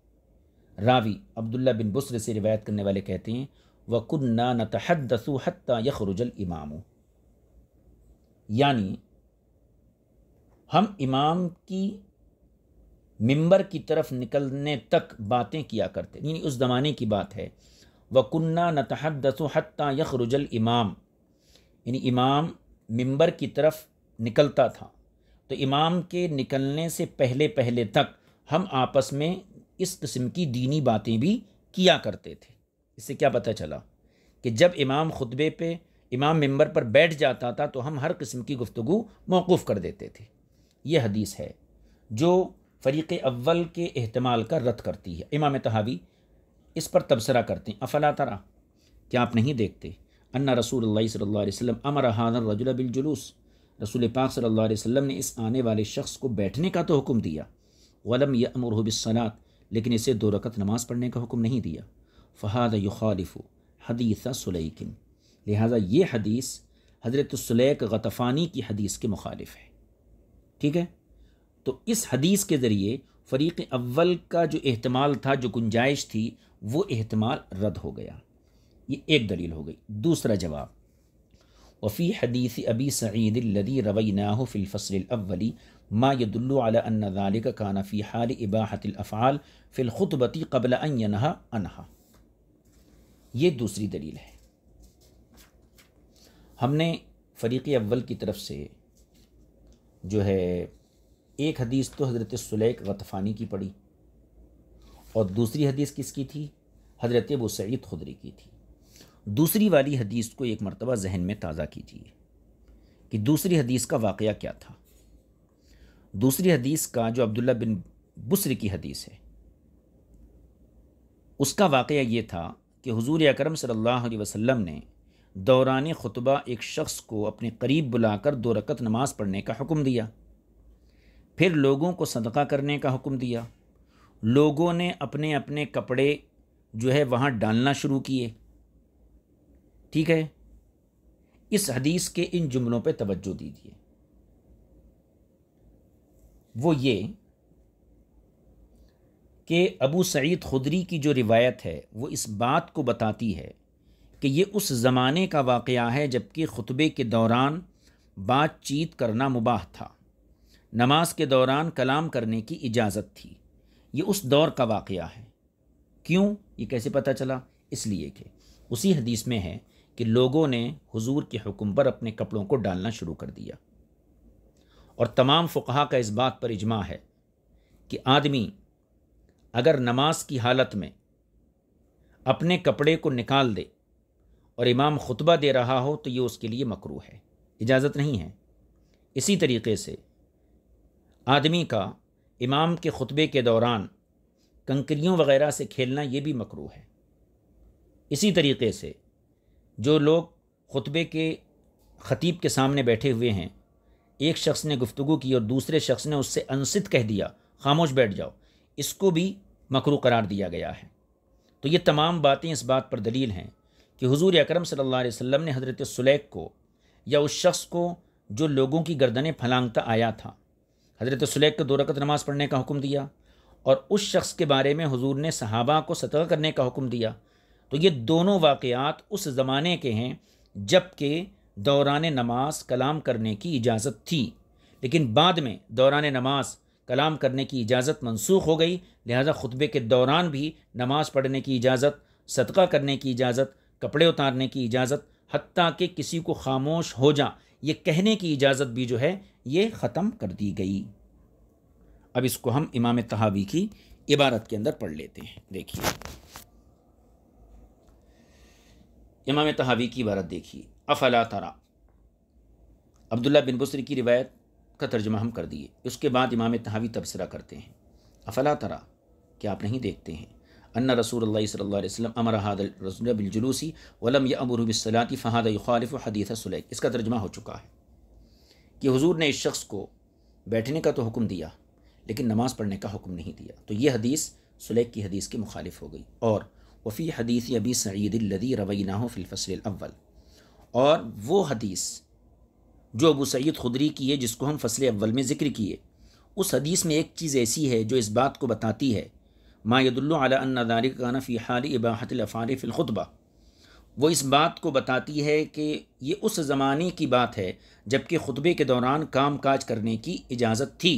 रावी अब्दुल्ला बिन बसर से रिवायत करने वाले कहते हैं वकुन्ना नतहदसू हत्ता यखरुजल इमाम यानी हम इमाम की मिंबर की तरफ निकलने तक बातें किया करते यानी उस ज़माने की बात है वकुन्ना नतहदसु यख रुजल इमाम यानी इमाम मिंबर की तरफ निकलता था तो इमाम के निकलने से पहले पहले तक हम आपस में इस किस्म की दीनी बातें भी किया करते थे इससे क्या पता चला कि जब इमाम खुतबे पे इमाम मेंबर पर बैठ जाता था तो हम हर किस्म की गुफ्तु मौकूफ़ कर देते थे ये हदीस है जो फ़रीक़ अव्वल के अहतमाल का रद्द करती है इमाम तहावी इस पर तबसरा करते हैं अफला तरा क्या आप नहीं देखते अन्ना रसूल सल्ला वसम अमर हादर रजुल बिलजुलूस रसूल पाक सल्ला वसम ने इस आने वाले शख्स को बैठने का तो हुक्म दिया वलम या अमर बिसलात लेकिन इसे दो रकत नमाज पढ़ने का हुक्म नहीं दिया फ़हाद युखालिफ़ हदीसा सुलैकिन लिहाजा ये हदीस हज़रत सुलैक गतफ़ानी की हदीस के मुखालिफ है ठीक है तो इस हदीस के ज़रिए फ़रीक़ अव्वल का जो अहतमाल था जो गुंजाइश थी वो अहतमाल रद्द हो गया ये एक दलील हो गई दूसरा जवाब वफ़ी हदीस अबी लदी रवई नाह फ़िलफ़सलवली माँ यदुल्ल का हाल इबाहतफ़ाल फ़िलखुतबती कबल अनहा अनहा ये दूसरी दलील है हमने फ़रीक़ अव्वल की तरफ से जो है एक हदीस तो हज़रत सुलैक गतफ़ानी की पड़ी और दूसरी हदीस किसकी थी हज़रत अबू सईद खुदरी की थी दूसरी वाली हदीस को एक मरतबा जहन में ताज़ा कीजिए कि दूसरी हदीस का वाक़ क्या था दूसरी हदीस का जो अब्दुल्ला बिन बुसर की हदीस है उसका वाक़ ये था कि हज़ूर अकरम सल्लल्लाहु अलैहि ने दौरान ख़ुतबा एक शख्स को अपने करीब बुलाकर दो रकत नमाज़ पढ़ने का हुक्म दिया फिर लोगों को सदका करने का हुक्म दिया लोगों ने अपने अपने कपड़े जो है वहाँ डालना शुरू किए ठीक है इस हदीस के इन जुमलों पर तवज्जो दीजिए वो ये कि अबू सईद खुदरी की जो रिवायत है वो इस बात को बताती है कि ये उस ज़माने का वाक़ है जबकि ख़ुतबे के दौरान बातचीत करना मुबाह था नमाज के दौरान कलाम करने की इजाज़त थी ये उस दौर का वाक़ है क्यों ये कैसे पता चला इसलिए कि उसी हदीस में है कि लोगों ने हुजूर के हुक्म पर अपने कपड़ों को डालना शुरू कर दिया और तमाम फ़ुकहा का इस बात पर इजमा है कि आदमी अगर नमाज की हालत में अपने कपड़े को निकाल दे और इमाम खुतबा दे रहा हो तो ये उसके लिए मकरू है इजाज़त नहीं है इसी तरीके से आदमी का इमाम के ख़ुतबे के दौरान कंकरियों वगैरह से खेलना ये भी मकरू है इसी तरीके से जो लोग ख़ुतबे के ख़तीब के सामने बैठे हुए हैं एक शख्स ने गुफ्तु की और दूसरे शख्स ने उससे अनसित कह दिया खामोश बैठ जाओ इसको भी मकरू करार दिया गया है तो ये तमाम बातें इस बात पर दलील हैं कि हुजूर अकरम सल्लल्लाहु अलैहि वसल्लम ने हज़रत सुलैक को या उस शख्स को जो लोगों की गर्दनें फलांगता आया था हज़रत सुलेख को दो रकत नमाज़ पढ़ने का हुक्म दिया और उस शख्स के बारे में हुजूर ने सहाबा को सतह करने का हुक्म दिया तो ये दोनों वाकयात उस ज़माने के हैं जबकि दौरान नमाज कलाम करने की इजाज़त थी लेकिन बाद में दौरान नमाज कलाम करने की इजाज़त मनसूख हो गई लिहाजा खुतबे के दौरान भी नमाज़ पढ़ने की इजाज़त सदका करने की इजाज़त कपड़े उतारने की इजाज़त हती कि किसी को खामोश हो जा ये कहने की इजाज़त भी जो है ये ख़त्म कर दी गई अब इसको हम इमाम तहावी की इबारत के अंदर पढ़ लेते हैं देखिए इमाम तहावी की इबारत देखिए अफला तरा अब्दुल्ला बिन बसरी की रिवायत का तर्जमा हम कर दिए उसके बाद इमाम तहावी तबसरा करते हैं अफला तरा क्या आप नहीं देखते हैं अन रसूल सल्लम अमर हादिलजलूसी वलम अबरबसलाती फ़हाद खालिफ हदीत सुलैक इसका तर्जमा हो चुका है कि हजूर ने इस शख्स को बैठने का तो हुक्म दिया लेकिन नमाज़ पढ़ने का हुक्म नहीं दिया तो ये हदीस सुलैक की हदीस के मुखालिफ हो गई और वफ़ी हदीस अबी सईदलदी रवीना फ़िलफसल अव्वल और वो हदीस जो अबू सैद खुदरी की है जिसको हम फसल अव्वल में ज़िक्र किए उस हदीस में एक चीज़ ऐसी है जो इस बात को बताती है मा यदुल्लु अला अन्ना दारिक हाल इबाहत अफ़ार फ़िलखुतबा वो इस बात को बताती है कि ये उस ज़माने की बात है जबकि खुतबे के दौरान काम काज करने की इजाज़त थी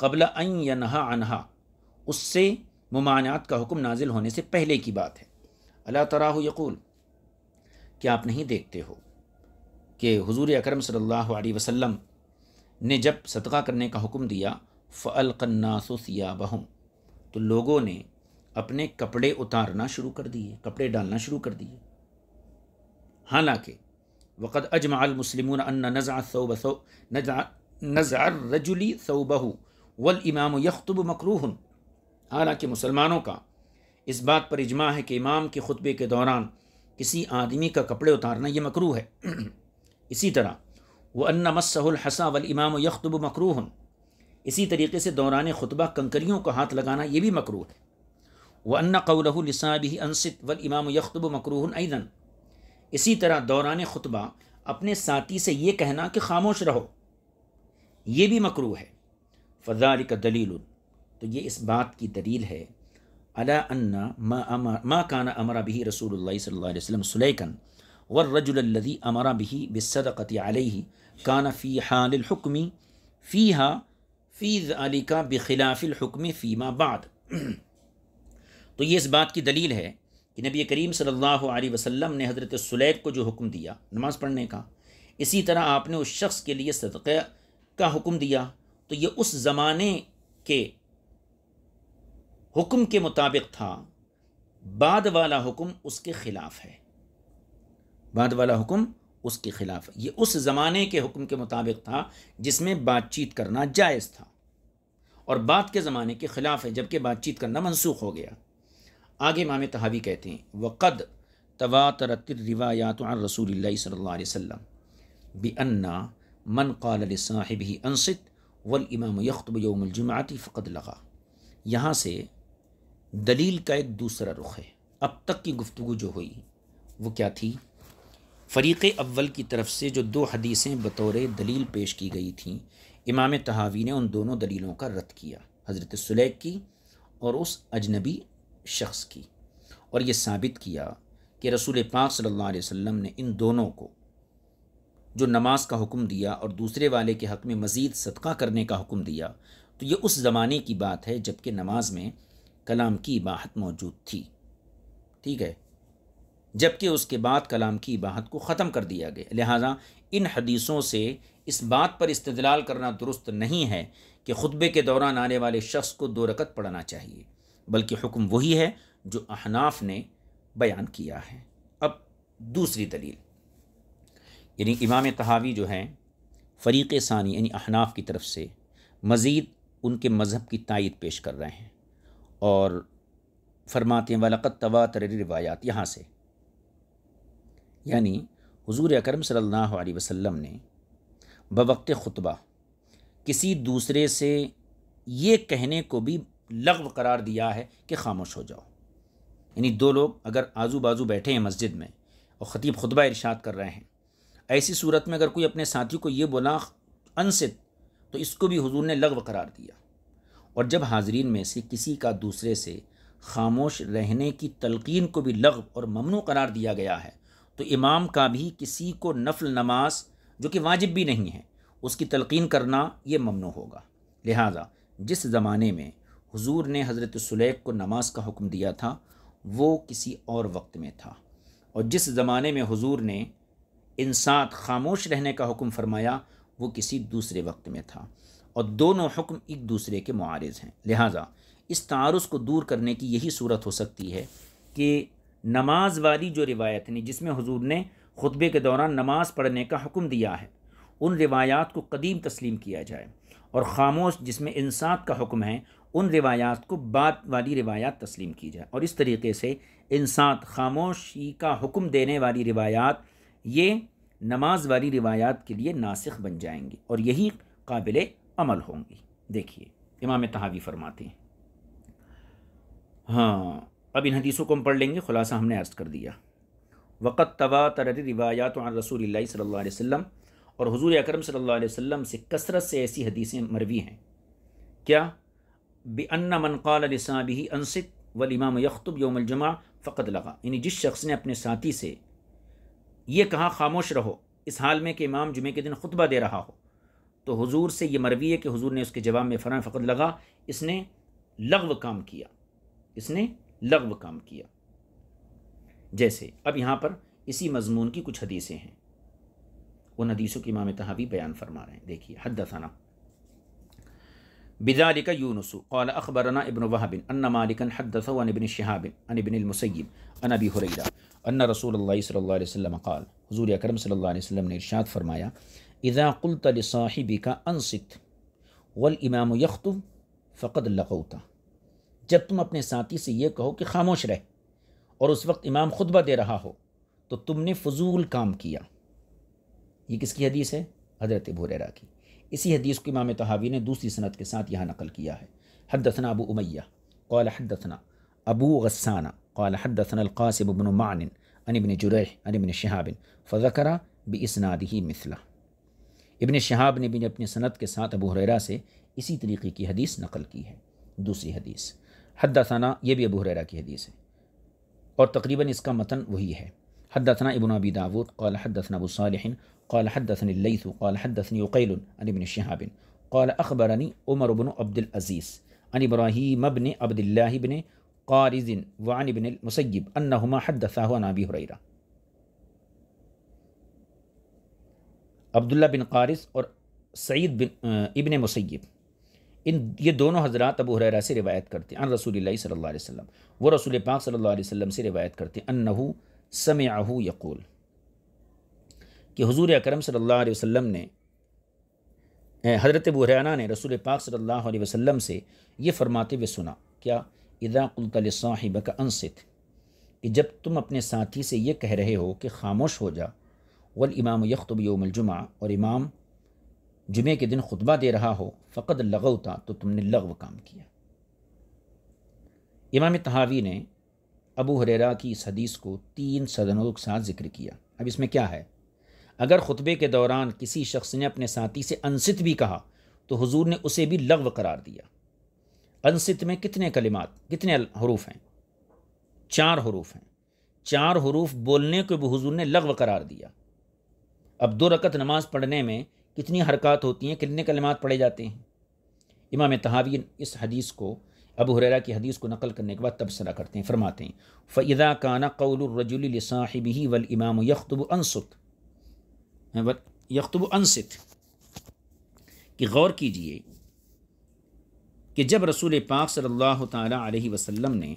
कबला अन या नहा अनहा उससे ममानात का हुक्म नाजिल होने से पहले की बात है अल्लाह तराह यकूल क्या आप नहीं देखते हो कि हजूर अक्रम सल्लल्लाहु वसम ने जब सदका करने का हुक्म दिया फ़लकन्नासुसिया बहुम तो लोगों ने अपने कपड़े उतारना शुरू कर दिए कपड़े डालना शुरू कर दिए हालांकि वक़द अजमाल मुस्लिम नज़ा नज़ार रजुली सऊबहू वल इमाम यखतुब मकरूह हालांकि मुसलमानों का इस बात पर इजमा है कि इमाम के खुतबे के दौरान किसी आदमी का कपड़े उतारना ये मकरू है इसी तरह वह अन्ना मसहुल हसा वल इमाम यखतुब मकरूह इसी तरीके से दौरान खुतबा कंकरियों को हाथ लगाना ये भी मकरू है व अन्ना कौलहसाबी अनसित व इमाम यखतब मकरूह ऐदन इसी तरह दौरान खुतबा अपने साथी से ये कहना कि खामोश रहो ये भी मकरू है फ़जार का दलील तो ये इस बात की दलील है अला अन्ना मा काना अमरा भी रसूल सल्ला वसम व वर्रजुल्लदी अमरा भी बिसदक़त आलही काना फ़ी हालुकमी फ़ी हा फ़ीज़ अली का बखिलाफ़िलहुक्म फ़ीमा बाद तो ये इस बात की दलील है कि नबी करीम सल्लल्लाहु अलैहि वसल्लम ने हज़रत सुलैब को जो हुक्म दिया नमाज़ पढ़ने का इसी तरह आपने उस शख्स के लिए सदक़े का हुक्म दिया तो ये उस ज़माने के हुक्म के मुताबिक था बाद वाला हुक्म उसके ख़िलाफ़ है बाद वाला हुक्म उसके ख़िलाफ़ ये उस ज़माने के हुक्म के मुताबिक था जिसमें बातचीत करना जायज़ था और बात के ज़माने के ख़िलाफ़ है जबकि बातचीत करना मनसूख हो गया आगे माम तहावी कहते हैं वक़द तवातरत रिवायात रसूल सल्ला वसम बन्ना मन कल साहिब ही अनसित वल इमाम यखतब फ़कत लगा यहाँ से दलील का एक दूसरा रुख है अब तक की गुफ्तु जो हुई वो क्या थी फ़रीक़ अव्वल की तरफ से जो दो हदीसें बतौर दलील पेश की गई थीं इमाम तहावी ने उन दोनों दलीलों का रद्द किया हज़रत सुलैग की और उस अजनबी शख्स की और ये साबित किया कि रसूल पाक सल्लल्लाहु अलैहि वसल्लम ने इन दोनों को जो नमाज का हुक्म दिया और दूसरे वाले के हक़ में मज़ीद सदका करने का हुक्म दिया तो ये उस ज़माने की बात है जबकि नमाज में कलाम की इबाहत मौजूद थी ठीक है जबकि उसके बाद कलाम की इबाहत को ख़त्म कर दिया गया लिहाजा इन हदीसों से इस बात पर इस्तलाल करना दुरुस्त नहीं है कि खुतबे के दौरान आने वाले शख्स को दो रकत पढ़ना चाहिए बल्कि हुक्म वही है जो अहनाफ ने बयान किया है अब दूसरी दलील यानी इमाम तहावी जो हैं फ़रीक़ सानी यानी अहनाफ की तरफ से मज़ीद उनके मज़हब की तइद पेश कर रहे हैं और फरमाते हैं वालक़त तवा तर रिवायात यहाँ से यानी हुजूर अकरम सल्लल्लाहु अलैहि वसल्लम ने बवक्त ख़ुतबा किसी दूसरे से ये कहने को भी लग्व करार दिया है कि खामोश हो जाओ यानी दो लोग अगर आजू बाजू बैठे हैं मस्जिद में और ख़तीब खुतबा इरशाद कर रहे हैं ऐसी सूरत में अगर कोई अपने साथी को ये बोला अनसित तो इसको भी हुजूर ने लग्व करार दिया और जब हाजरीन में से किसी का दूसरे से खामोश रहने की तलकीन को भी लग्व और ममनू करार दिया गया है तो इमाम का भी किसी को नफल नमाज जो कि वाजिब भी नहीं है उसकी तलकिन करना ये ममनो होगा लिहाजा जिस ज़माने में हजूर ने हज़रत सुलैब को नमाज का हुक्म दिया था वो किसी और वक्त में था और जिस ज़माने में हजूर ने इंसात खामोश रहने का हुक्म फरमाया वो किसी दूसरे वक्त में था और दोनों हुक्म एक दूसरे के मारज़ हैं लिहाजा इस तारस को दूर करने की यही सूरत हो सकती है कि नमाज वाली जो रिवायत नहीं जिसमें हजूर ने खुतबे के दौरान नमाज पढ़ने का हुक्म दिया है उन रिवायात को कदीम तस्लीम किया जाए और खामोश जिसमें इंसाफ का हुक्म है उन रिवायात को बात वाली रिवायात तस्लीम की जाए और इस तरीके से इंसात खामोशी का हुक्म देने वाली रिवायात ये नमाज वाली रिवायात के लिए नासिक बन जाएंगी और यही काबिल अमल होंगी देखिए इमाम तहावी फरमाते हैं हाँ अब इन हदीसों को हम पढ़ लेंगे खुलासा हमने अर्ज कर दिया वक़्त तवा तर रिवायात रसूल सल्ला वसम और हजूर अक्रम सल्ला वसम से कसरत से ऐसी हदीसें मरवी हैं क्या अन्ना मनकालसा भी अनसित वल इमाम यखतुब योमलजुमा फ़कत लगा यानी जिस शख्स ने अपने साथी से ये कहा खामोश रहो इस हाल में कि इमाम जुमे के दिन खुतबा दे रहा हो तो हजूर से ये मरवी है कि हजूर ने उसके जवाब में फ़रा फ़कत लगा इसने लगव काम किया इसने लगव काम किया जैसे अब यहाँ पर इसी मजमून की कुछ हदीसें हैं उन हदीसों की इमाम तहावी बयान फरमा रहे हैं देखिए हदसाना बिदालिक यूनुस कौल अखबरना इबन वहाबिन अन मालिकन हदसन इबन शहाबिन अन इबन मुसैब अन अबी हुरैरा अन रसूल सल्ला वसम कौल हजूर अक्रम सल्ला वसम ने इर्शाद फरमाया इज़ा कुल साहिबी का لصاحبك वल इमाम يخطب فقد لقوته जब तुम अपने साथी से यह कहो कि खामोश रह और उस वक्त इमाम खुतबा दे रहा हो तो तुमने फजूल काम किया ये किसकी हदीस है हजरत भुररा की इसी हदीस को इमाम तहावी ने दूसरी सनत के साथ यहाँ नकल किया है हदसना अबू उमैया कौल हदसना अबू गसाना कौल हदसन अलकासिम अबन मान अन इबन जुरह अन इबन शहाबिन फ़ज़करा ही मिसला इबन शहाब ने भी अपनी सनत के साथ अबू हुररा से इसी तरीके की हदीस नकल की है दूसरी हदीस हदसाना ये भी अबू हुररा की हदीस है और तकरीबन इसका मतन वही है हदसना इबन अबी दाऊद कौल हदसन अबू सालहन कौल हदसन लईसु कौल हदसन उकैल अनबिन शहाबिन कौल अखबरनी उमर बन अब्दुलज़ीज़ अन इब्राहिम अबन अब्दिल्लाबिन क़ारिजिन वान इबन मुसैब अन्नमा हदसा नबी हुररा अब्दुल्ला बिन क़ारिस और सईद बिन इबन मुसैब इन ये दोनों हजरात अबू हुररा से रिवायत करते हैं अन रसूल सल्ला वसम वो रसूल पाक सल्ला वसम से रिवायत करते हैं अन्नहू समयाहू यकूल कि हजूर अक्रम सल्ला वसम ने हज़रत बुहराना ने रसूल पाक सल्ला वसम से ये फरमाते हुए सुना क्या इदा कुलतलसाहिब का अनसित कि जब तुम अपने साथी से ये कह रहे हो कि खामोश हो जा वल इमाम यखतब योमलजुमा और इमाम जुमे के दिन खुतबा दे रहा हो फ़कद लगौता तो तुमने लगव काम किया इमाम तहावी ने अबू हरेरा की इस हदीस को तीन सदनों के साथ जिक्र किया अब इसमें क्या है अगर खुतबे के दौरान किसी शख्स ने अपने साथी से अनसित भी कहा तो हजूर ने उसे भी लगव करार दिया अनसित में कितने कलिमात कितने हरूफ हैं चार हरूफ हैं चार हरूफ बोलने को भी हजूर ने लगव करार दिया अब दो रकत नमाज पढ़ने में कितनी हरकत होती हैं कितने कलमात पढ़े जाते हैं इमाम तहावी इस हदीस को अबू हुररा की हदीस को नकल करने के बाद तबसरा करते हैं फरमाते हैं फ़ैदा काना कौलरजुल साहिब ही वल इमाम यखतब अनसुत यखतब अनसत कि गौर कीजिए कि जब रसूल पाक सल्लल्लाहु अलैहि वसल्लम ने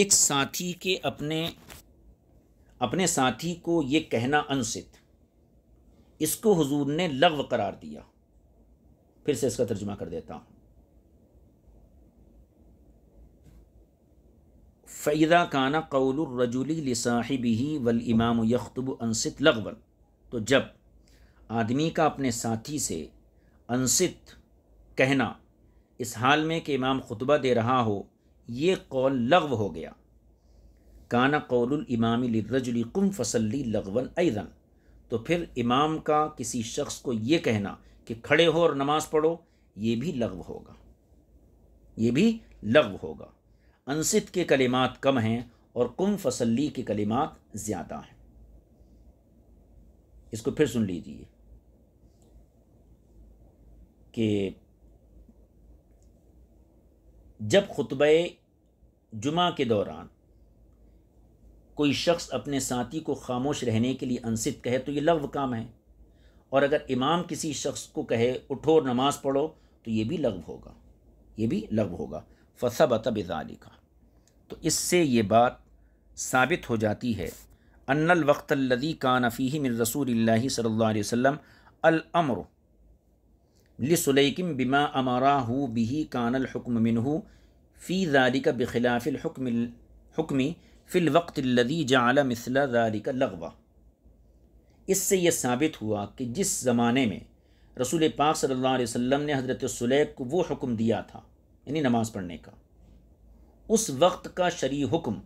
एक साथी के अपने अपने साथी को ये कहना अनसित इसको हुजूर ने लगव करार दिया फिर से इसका तर्जुमा कर देता हूँ फ़ैदा काना कौलरजुली लसाहिबी वल इमाम यखतब अनसित लगवन तो जब आदमी का अपने साथी से अनसित कहना इस हाल में कि इमाम खुतबा दे रहा हो ये कौल लगव हो गया काना कौलमाम लर्रजुल कुम फसली लगवन ऐदन तो फिर इमाम का किसी शख्स को ये कहना कि खड़े हो और नमाज़ पढ़ो ये भी लगव होगा ये भी लग्व होगा अनसित के कलिमात कम हैं और कुम फसली के कलिमात ज़्यादा हैं इसको फिर सुन लीजिए कि जब खुतब जुमा के दौरान कोई शख्स अपने साथी को खामोश रहने के लिए अनसित कहे तो ये लघव काम है और अगर इमाम किसी शख्स को कहे उठो और नमाज़ पढ़ो तो ये भी लघव होगा ये भी लघव होगा फसबत बिजाली का तो इससे ये बात साबित हो जाती है अनल वक्त लदी का नफ़ी मिन रसूल सल्ला वसम अलअमर लसलैकम बिमा अमारा हु बिही कानल हुक्म मिनहू फ़ी जारी का बखिलाफ़िल हुक्मी फ़िल वक्त लदी जला मिसला दारी का लगवा इससे यह साबित हुआ कि जिस ज़माने में रसूल पाक सल्लल्लाहु अलैहि वसल्लम ने हज़रत सुलैब को वो हुक्म दिया था यानी नमाज़ पढ़ने का उस वक्त का शरी हुक्म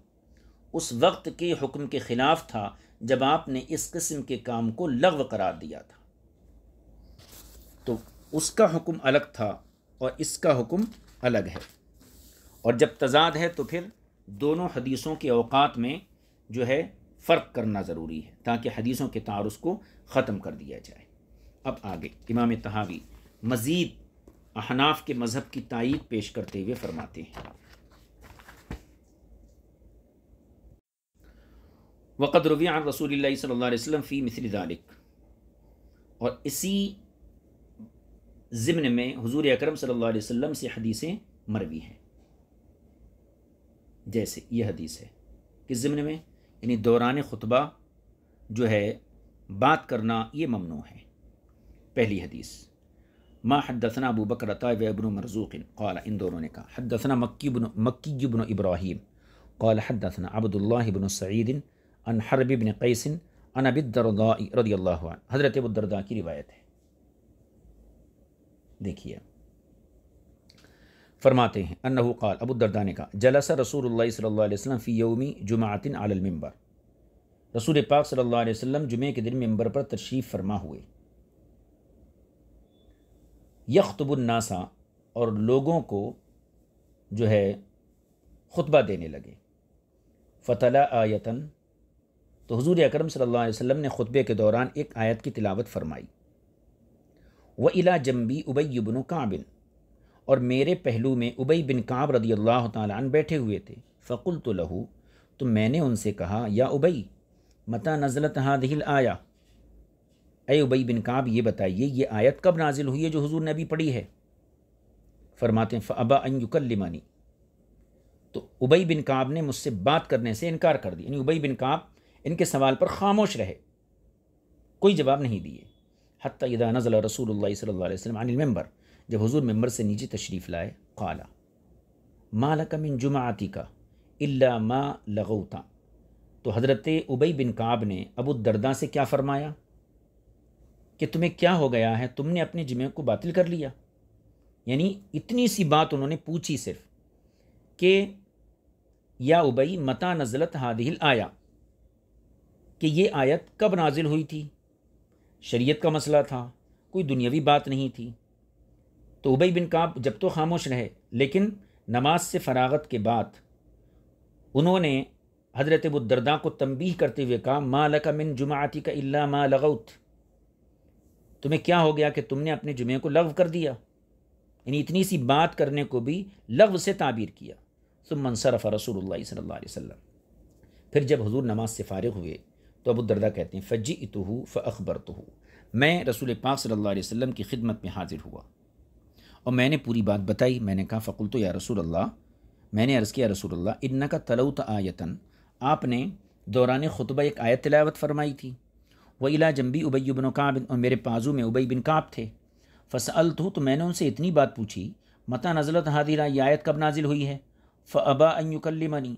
उस वक्त के हुक्म के ख़िलाफ़ था जब आपने इस किस्म के काम को लगव करार दिया था तो उसका हुक्म अलग था और इसका हुक्म अलग है और जब तजाद है तो फिर दोनों हदीसों के अवकात में जो है फ़र्क करना ज़रूरी है ताकि हदीसों के तारस को ख़त्म कर दिया जाए अब आगे इमाम तहावी मज़ीद अहनाफ के मज़हब की तइद पेश करते हुए फरमाते हैं वक़द रवियान रसूल सल्ला फ़ी मिसरी दालिक और इसी ज़िमन में हजूर अक्रम सल्लल्लाहु अलैहि से हदीसें मरवी हैं जैसे यह हदीस है किस ज़मन में यानी दौरान खुतबा जो है बात करना ये ममनू है पहली हदीस माँ हदसना अबू बकर वबन मरजूक़िन कौल इन दोनों ने कहा हदसना मक्की बन मक्की इब्राहिम कौल हदसना अब्दुल्लाबन सईदिन अन हरबिबन कैसिन अन अबिदरदा रदी अल्लाह हज़रत अबुदरदा की रिवायत है देखिए फरमाते हैं अनहू काल ने कहा जलसा रसूल सल्लम फ़ी योमी जुमातिन आलमबर रसूल पाक सल्ला वसम जुमे के दिन मंबर पर तशरीफ़ फरमा हुए यखतबुलनासा और लोगों को जो है खुतबा देने लगे फ़तला आयतन तो हजूर अक्रम सल्लल्लाहु ने खुतबे के दौरान एक आयत की तिलावत फरमाई व इला जम्बी उबैबन काबिन और मेरे पहलू में उबई बिन काब रदी अल्लाह तन बैठे हुए थे फ़कुल तो लहू तो मैंने उनसे कहा या उबई मता नज़लत हादिल आया ए उबई बिन काब ये बताइए ये आयत कब नाजिल हुई है जो हजूर ने अभी पढ़ी है फरमाते फ़बा अनयुकल्लिमानी तो उबई बिन काब ने मुझसे बात करने से इनकार कर दी यानी उबई बिन काब इनके सवाल पर खामोश रहे कोई जवाब नहीं दिए हती नज़ल रसूल सल्ला वसलम अनिल मेम्बर जब हुजूर मेंबर से नीचे तशरीफ़ लाए काला माँ का मिन जुमाती का इल्ला माँ लगौता तो हज़रत उबई बिन काब ने अबू दर्दा से क्या फ़रमाया कि तुम्हें क्या हो गया है तुमने अपने जुमे को बातिल कर लिया यानी इतनी सी बात उन्होंने पूछी सिर्फ कि या उबई मता नज़लत हादिल आया कि ये आयत कब नाजिल हुई थी शरीयत का मसला था कोई दुनियावी बात नहीं थी तो उबई बिन काब जब तो खामोश रहे लेकिन नमाज से फरागत के बाद उन्होंने हज़रत बुद्दरदा को तंबीह करते हुए कहा माँ लका मिन जुमाती का इल्ला माँ लगौत तुम्हें क्या हो गया कि तुमने अपने जुमे को लغ कर दिया यानी इतनी सी बात करने को भी लफ्व से ताबीर किया तुम मनसरफ़ रसूल सल्ला वसम फिर जब हजूर नमाज से फ़ारग हुए तो अबूदरदा कहते हैं फ़जी इतहू फ़ अकबर तो मैं रसूल पाक सल्ला वसम की खिदमत में हाजिर हुआ और मैंने पूरी बात बताई मैंने कहा फ़कुल तो या रसूल अल्लाह मैंने अर्ज़ किया रसूल अल्लाह इन्न का तलौत आयतन आपने दौरान खुतबा एक आयत तिलावत फरमाई थी व इला जम्बी उबई बिन काब और मेरे पाजू में उबई बिन काब थे फसअल तो मैंने उनसे इतनी बात पूछी मता नज़लत हादिरा यह आयत कब नाजिल हुई है फ़ अबा फ़बा मनी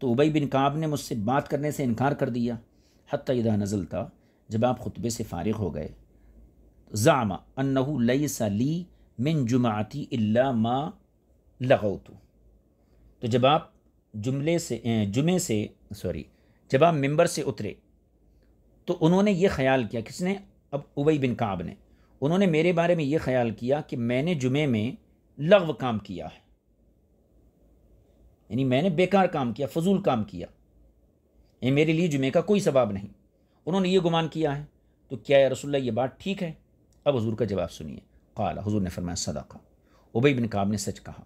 तो उबई बिन काब ने मुझसे बात करने से इनकार कर दिया हती नजलता नज़ल था जब आप खुतबे से फ़ारिग हो गए जामा अनहू लई सा ली मिन जुमाती अल्ला मा लगौतु तो जब आप जुमले से जुमे से सॉरी जब आप मेंबर से उतरे तो उन्होंने ये ख्याल किया किसने अब उबई बिन काब ने उन्होंने मेरे बारे में ये ख्याल किया कि मैंने जुमे में लगव काम किया है यानी मैंने बेकार काम किया फजूल काम किया ये मेरे लिए जुमे का कोई सबाब नहीं उन्होंने ये गुमान किया है तो क्या या रसुल्ला ये बात ठीक है अब हजूर का जवाब सुनिए काला हजूर ने फरमाया सदाका उबई बिन काब ने सच कहा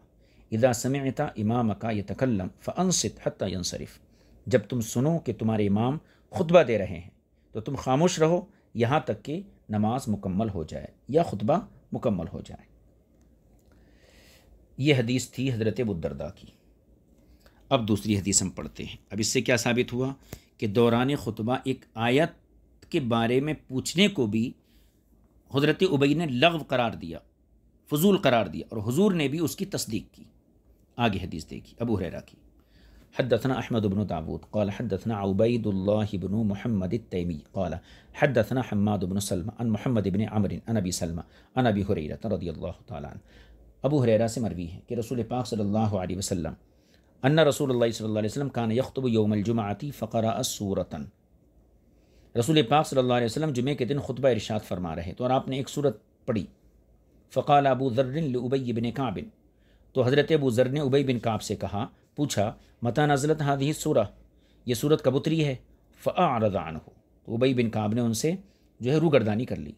इदा समता इमाम का ये तकल्लम फ़नसित हती यनसरफ़ जब तुम सुनो कि तुम्हारे इमाम खुतबा दे रहे हैं तो तुम खामोश रहो यहाँ तक कि नमाज मुकम्मल हो जाए या खुतबा मुकम्मल हो जाए ये हदीस थी हज़रत बुद्दरदा की अब दूसरी हदीस हम पढ़ते हैं अब इससे क्या साबित हुआ कि दौरान खुतबा एक आयत के बारे में पूछने को भी हज़रत उबई ने लغव करार दिया फजूल करार दिया और हजूर ने भी उसकी तस्दीक की आगे हदीस देखी अबू हरेरा की हदतना अहमद इबन ताबूत कौल हदतना उबैदुल्लाबन महमद तैमी कौल हदतना हम्माद इबन सलमा अन मोहम्मद इबन अमरिन अन अबी सलमा अन अबी हुरैरत रदी अल्लाह तालन अबू हरेरा से मरवी है कि रसूल पाक सल्लल्लाहु अलैहि वसल्लम अन्ना रसूल सल्लल्लाहु अलैहि वसल्लम कान यखतब यौमल जुमाती फ़करा सूरतन रसूल पाक सल्लल्लाहु अलैहि वसल्लम जुमे के दिन खुतबा इरशाद फरमा रहे तो और आपने एक सूरत पढ़ी फ़क़ाल अबू ज़र्रिन उबई बिन काबिन तो हज़रत अबू ज़र ने उबई बिन काब से कहा पूछा मता नज़लत हादी सूरा यह सूरत कबूतरी है फ़ारदान हो तो उबई बिन काब ने उनसे जो है रूगरदानी कर ली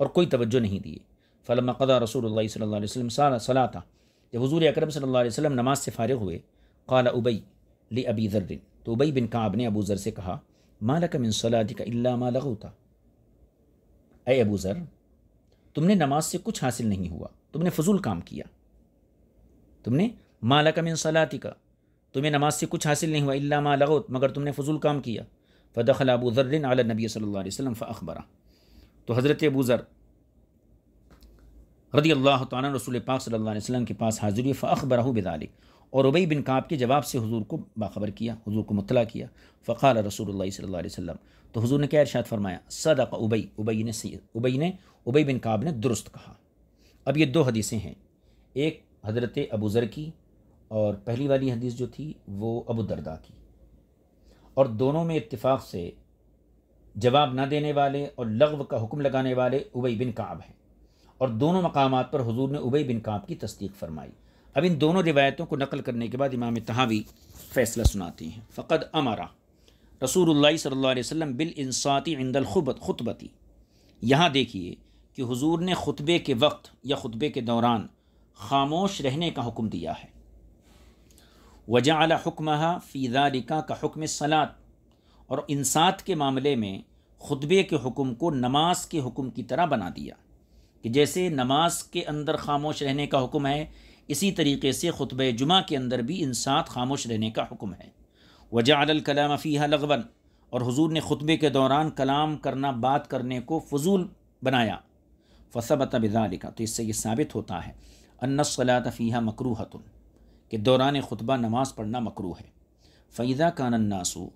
और कोई तवज्जो नहीं दिए फल मक़दा रसूल सल्ला सला सलाता जब हजूर अक्रम सल्ला वसम नमाज से फ़ारग हुए काला उबई ले अबी ज़र्रिन तो उबई बिन काब ने अबू ज़र से कहा मालक मिन का इल्ला मा लगूता अय अबू ज़र तुमने नमाज से कुछ हासिल नहीं हुआ तुमने फजूल काम किया तुमने मालक मिन का तुम्हें नमाज से कुछ हासिल नहीं हुआ इल्ला मा लगौत मगर तुमने फजूल काम किया फ़दखल अबू ज़र्रिन आल नबी अलैहि वसल्लम फ़खबरा तो हज़रत अबू ज़र रदी अल्लाह तन रसूल पाक सल्ला वसम के पास हाजिर फ़खबरा बेदालिक और उबई बिन काब के जवाब से हजूर को बाखबर किया हजूर को मुतला किया फ़ाल रसूल सल्ला वसम तो हजूर ने क्या इरशाद फरमाया सदक उबई उबई ने सही उबई ने उबई बिन काब ने दुरुस्त कहा अब ये दो हदीसें हैं एक हजरत अबू ज़र की और पहली वाली हदीस जो थी वो अबू दरदा की और दोनों में इतफ़ाक़ से जवाब ना देने वाले और लगव का हुक्म लगाने वाले उबई बिन काब हैं और दोनों मकाम पर हजूर ने उबई बिन काब की तस्दीक फरमाई अब इन दोनों रिवायतों को नकल करने के बाद इमाम तहावी फैसला सुनाते हैं फ़कद अमरा रसूल सल्ला वसम बिल इंसाती इंदल खुबत खुतबती यहाँ देखिए कि हुजूर ने ख़ुतबे के वक्त या ख़ुतबे के दौरान खामोश रहने का हुक्म दिया है वजह अला हुक्म फ़ीदारिका का हुक्म सलात और इंसात के मामले में ख़ुतबे के हुक्म को नमाज के हुक्म की तरह बना दिया कि जैसे नमाज के अंदर खामोश रहने का हुक्म है इसी तरीके से ख़ुतब जुमा के अंदर भी इंसात खामोश रहने का हुक्म है वजाल कलाम फ़ीहा लगवन और हजूर ने ख़ुतबे के दौरान कलाम करना बात करने को फजूल बनाया फसबत लिखा तो इससे ये साबित होता है अन्नसलात मकरू मकरूहतुन के दौरान ख़ुतबा नमाज़ पढ़ना मकरू है फ़ैज़ा कानन्नासू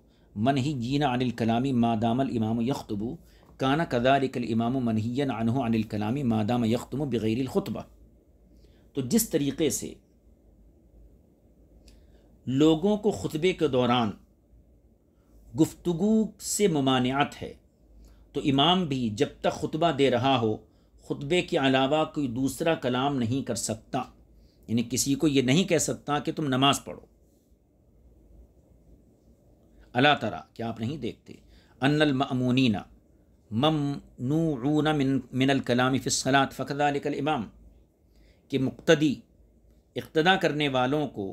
मन ही जीना अनिल कलामी मादामल इमाम यख्तबू काना कदारिकल इमाम मनहियन अनहु अनिल कलामी मादाम यख्तम बग़ैर ख़ुतबा तो जिस तरीके से लोगों को खुतबे के दौरान गुफ्तु से ममानियात है तो इमाम भी जब तक खुतबा दे रहा हो खुतबे के अलावा कोई दूसरा कलाम नहीं कर सकता यानी किसी को ये नहीं कह सकता कि तुम नमाज़ पढ़ो अला तरह क्या आप नहीं देखते अनलमूनीना ममनूना मिन मिनल कलामी फ़िसलात फ़कदाल इमाम कि मुक्तदी इकतदा करने वालों को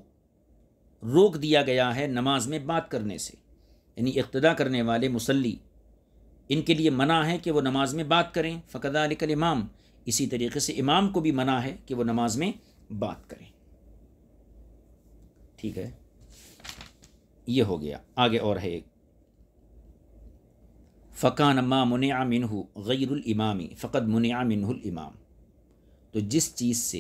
रोक दिया गया है नमाज में बात करने से यानी इकतदा करने वाले मुसल्ली इनके लिए मना है कि वो नमाज में बात करें फ़कदा अलिकल इमाम इसी तरीके से इमाम को भी मना है कि वो नमाज में बात करें ठीक है ये हो गया आगे और है एक फ़कान मा मुन आमिन इमामी फ़कत मुन आमिन इमाम तो जिस चीज़ से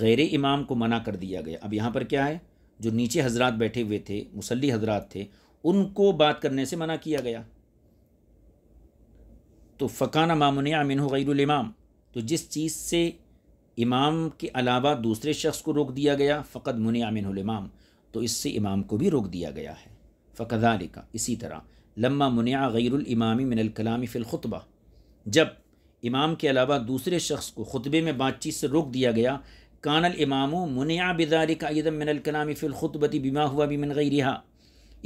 गैर इमाम को मना कर दिया गया अब यहाँ पर क्या है जो नीचे हजरात बैठे हुए थे मुसल्ली हजरात थे उनको बात करने से मना किया गया तो फ़काना मामन आमिन हो गैरमाम तो जिस चीज़ से इमाम के अलावा दूसरे शख्स को रोक दिया गया फ़कत मुन आमिन इमाम तो इससे इमाम को भी रोक दिया गया है फ़कदालिका इसी तरह लम्मा मुनिया गैरमामी मिनल कलामी जब इमाम के अलावा दूसरे शख्स को खुतबे में बातचीत से रोक दिया गया कानल इमाम मुनिया बिदारी का आयदम मिनलकलामी फ़िलखुतबती बीमा हुआ भी मिन गई रिहा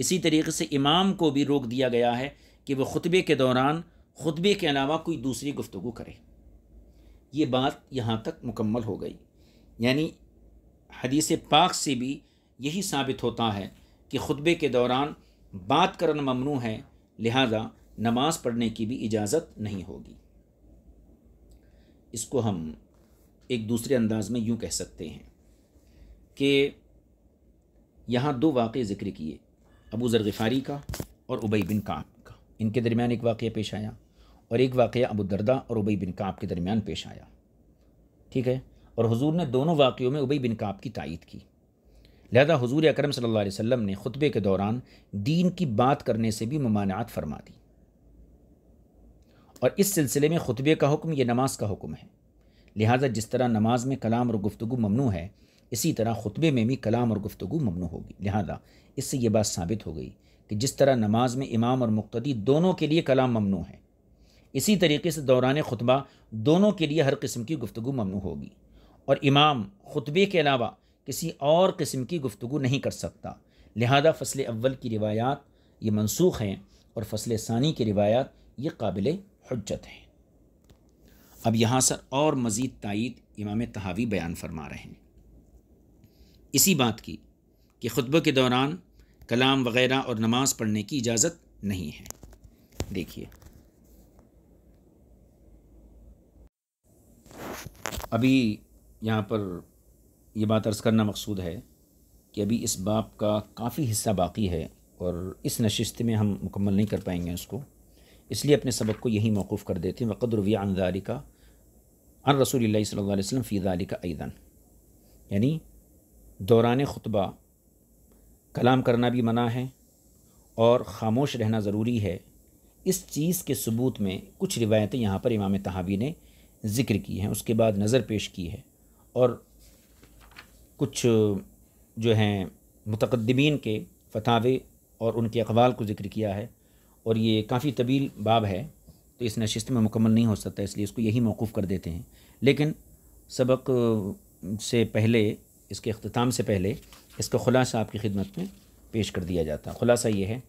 इसी तरीके से इमाम को भी रोक दिया गया है कि वह खुतबे के दौरान खुतबे के अलावा कोई दूसरी गुफ्तु करे ये बात यहाँ तक मुकम्मल हो गई यानी हदीस पाक से भी यही साबित होता है कि खुतबे के दौरान बात करना ममनू है लिहाजा नमाज़ पढ़ने की भी इजाज़त नहीं होगी इसको हम एक दूसरे अंदाज में यूँ कह सकते हैं कि यहाँ दो वाक़े ज़िक्र किए अबू ज़रगफ़ारी का और उबई बिन काब का इनके दरमियान एक वाक़ पेश आया और एक वाक़ अबू दरदा और उबई बिन काब के दरमियान पेश आया ठीक है और हुजूर ने दोनों वाक़ों में उबई बिन काब की तायद की लिहाजा हजूर अक्रम सल्ला अलैहि ने ख़ुतबे के दौरान दीन की बात करने से भी ममानात फरमा दी और इस सिलसिले में खुतबे का हुक्म यह नमाज का हुक्म है लिहाजा जिस तरह नमाज में कलाम और गुफ्तु ममनू है इसी तरह खुतबे में भी कलाम और गुफ्तु ममनू होगी लिहाजा इससे ये बात साबित हो गई कि जिस तरह नमाज में इमाम और मुक्तदी दोनों के लिए कलाम ममनू है इसी तरीके से दौरान खुतबा दोनों के लिए हर किस्म की गुफ्तु ममनू होगी और इमाम खुतबे के अलावा किसी और किस्म की गुफ्तु नहीं कर सकता लिहाजा फ़सल अव्वल की रिवायात ये मनसूख हैं और फ़सल सानी की रिवायात ये काबिल हजत हैं अब यहाँ सर और मज़ीद तइद इमाम तहावी बयान फरमा रहे हैं इसी बात की कि खुतब के दौरान कलाम वगैरह और नमाज पढ़ने की इजाज़त नहीं है देखिए अभी यहाँ पर ये बात अर्ज़ करना मकसूद है कि अभी इस बाप का काफ़ी हिस्सा बाकी है और इस नशस्त में हम मुकम्मल नहीं कर पाएंगे उसको इसलिए अपने सबक को यही मौकूफ़ कर देते हैं वक़दरविया का अन रसूल सल्ला वसम का ऐदन यानी दौरान ख़ुतबा कलाम करना भी मना है और ख़ामोश रहना ज़रूरी है इस चीज़ के सबूत में कुछ रिवायतें यहाँ पर इमाम तहावी ने ज़िक्र की हैं उसके बाद नज़र पेश की है और कुछ जो हैं मतकदमीन के फतावे और उनके अकबाल को ज़िक्र किया है और ये काफ़ी तवील बाब है तो इस नशस्त में मुकम्मल नहीं हो सकता इसलिए इसको यही मौकूफ़ कर देते हैं लेकिन सबक से पहले इसके अख्ताम से पहले इसका ख़ुलासा आपकी खिदमत में पेश कर दिया जाता है ख़ुलासा ये है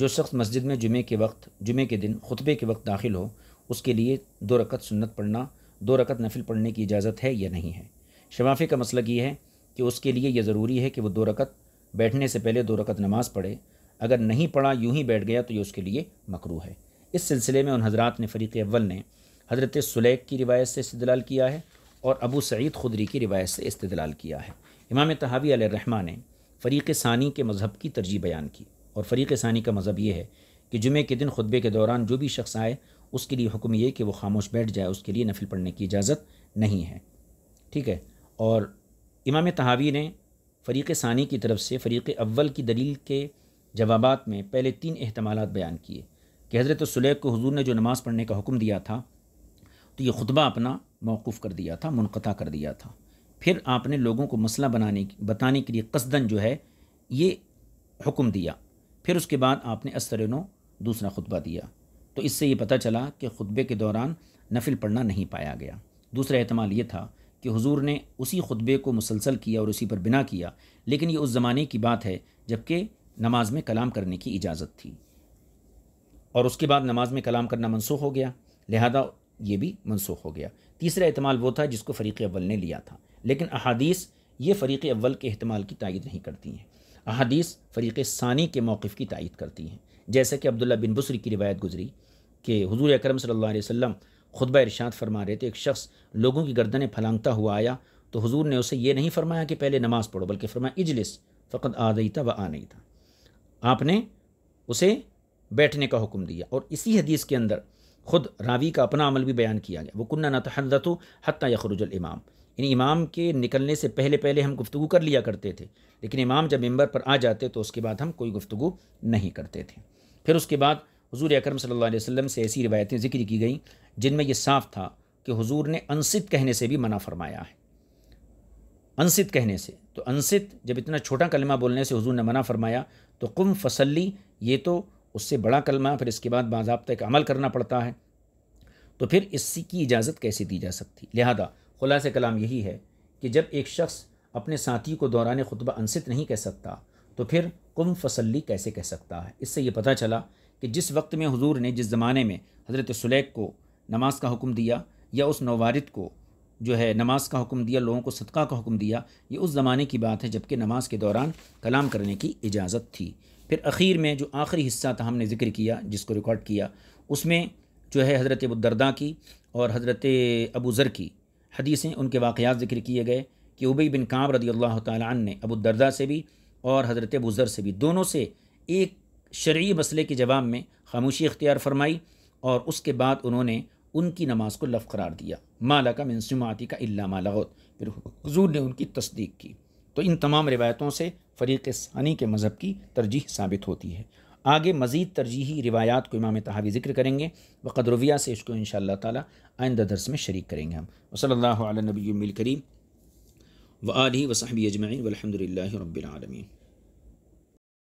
जो शख्स मस्जिद में जुमे के वक्त जुमे के दिन खुतबे के वक्त दाखिल हो उसके लिए दो रकत सुन्नत पढ़ना दो रकत नफिल पढ़ने की इजाज़त है या नहीं है शवाफे का मसला ये है कि उसके लिए यह ज़रूरी है कि वह दो रकत बैठने से पहले दो रकत नमाज़ पढ़े अगर नहीं पढ़ा यूं ही बैठ गया तो ये उसके लिए मकरू है इस सिलसिले में उन हज़रा ने फ़रीक अव्वल ने हज़रत सुलैक की रिवायत से इस्तलाल किया है और अबू सईद खुदरी की रिवायत से इस्तलाल किया है इमाम तहावी रहमा ने फ़रीक़ सानी के मज़हब की तरजीह बयान की और फ़रीक़ सानी का मज़हब यह है कि जुमे के दिन खुतबे के दौरान जो भी शख्स आए उसके लिए हुक्म ये कि वो खामोश बैठ जाए उसके लिए नफिल पढ़ने की इजाज़त नहीं है ठीक है और इमाम तहावी ने फ़रीक़ सानी की तरफ से फ़रीक़ अव्वल की दलील के जवाबात में पहले तीन अहतमाल बयान किए कि हज़रत सुलैब को हजूर ने जो नमाज़ पढ़ने का हुक्म दिया था तो ये खुतबा अपना मौकूफ़ कर दिया था मुनक़ा कर दिया था फिर आपने लोगों को मसला बनाने बताने के लिए कसदन जो है ये हुक्म दिया फिर उसके बाद आपने अस्तर नो दूसरा खुतबा दिया तो इससे ये पता चला कि खुतबे के दौरान नफिल पढ़ना नहीं पाया गया दूसरा अहतमाल ये था कि हुजूर ने उसी खुतबे को मुसलसल किया और उसी पर बिना किया लेकिन ये उस ज़माने की बात है जबकि नमाज में कलाम करने की इजाज़त थी और उसके बाद नमाज में कलाम करना मनसूख हो गया लिहाजा ये भी मनसूख हो गया तीसरा अहतमाल वो था जिसको फ़रीक़ अव्वल ने लिया था लेकिन अहादीस ये फ़रीक़ अव्वल के अहतमाल की तायद नहीं करती हैं अहादीस फ़रीक़ सानी के मौक़ की तायद करती हैं जैसे कि अब्दुल्ला बिन बसरी की रिवायत गुजरी कि हजूर अक्रम सल्ला वसम खुतबा इरशाद फरमा रहे थे एक शख्स लोगों की गर्दन फलांगता हुआ आया तो हजूर ने उसे यह नहीं फरमाया कि पहले नमाज़ पढ़ो बल्कि फरमाया इजलिस फ़कत गई था व आ नहीं था आपने उसे बैठने का हुक्म दिया और इसी हदीस के अंदर ख़ुद रावी का अपना अमल भी बयान किया गया वो कुन्ना नतहदत हत्या यखरुजल इमाम इन इमाम के निकलने से पहले पहले हम गुफ्तु कर लिया करते थे लेकिन इमाम जब मेम्बर पर आ जाते तो उसके बाद हम कोई गुफ्तु नहीं करते थे फिर उसके बाद हजूर अक्रम सल्ला वसम से ऐसी रिवायतें जिक्र की गई जिनमें यह साफ़ था कि हजूर ने अनसित कहने से भी मना फरमाया है अनसित कहने से तो अनसित जब इतना छोटा कलमा बोलने से हजूर ने मना फरमाया तो कुम फसली ये तो उससे बड़ा कलमा फिर इसके बाद बाबा एक अमल करना पड़ता है तो फिर इसकी इजाज़त कैसे दी जा सकती लिहाजा खुलास कलाम यही है कि जब एक शख्स अपने साथी को दौरान खुतबा अनसित नहीं कह सकता तो फिर कुम फसली कैसे कह सकता है इससे ये पता चला कि जिस वक्त में हुजूर ने जिस ज़माने में हज़रत सुलैग को नमाज का हुक्म दिया या उस नवारद को जो है नमाज का हुक्म दिया लोगों को सदका का हुक्म दिया ये उस ज़माने की बात है जबकि नमाज के दौरान कलाम करने की इजाज़त थी फिर अखीर में जो आखिरी हिस्सा था हमने ज़िक्र किया जिसको रिकॉर्ड किया उसमें जो है हज़रत अबुदरदा की और हज़रत अबू ज़र की हदीसें उनके वाक़ात ज़िक्र किए गए कि उबई बिन काम रदी अल्लाह तन ने अबुदरदा से भी और हज़रत अबू ज़र से भी दोनों से एक शर्य मसले के जवाब में खामोशी इख्तियार फरमाई और उसके बाद उन्होंने उनकी नमाज को लफ करार दिया माला का मनसुमाती का इल्ला गौत फिर हजूर ने उनकी तस्दीक की तो इन तमाम रिवायतों से फ़रीक़ सानी के मज़हब की तरजीह साबित होती है आगे मज़ीद तरजीही रिवायात को इमाम तहावी ज़िक्र करेंगे व कदरविया से इसको इन शाह ताली आइंदा दरस में शरीक करेंगे हम वसल्ला नबी करीम व आलि वसहबी अजमाइन वलहमदिल्ला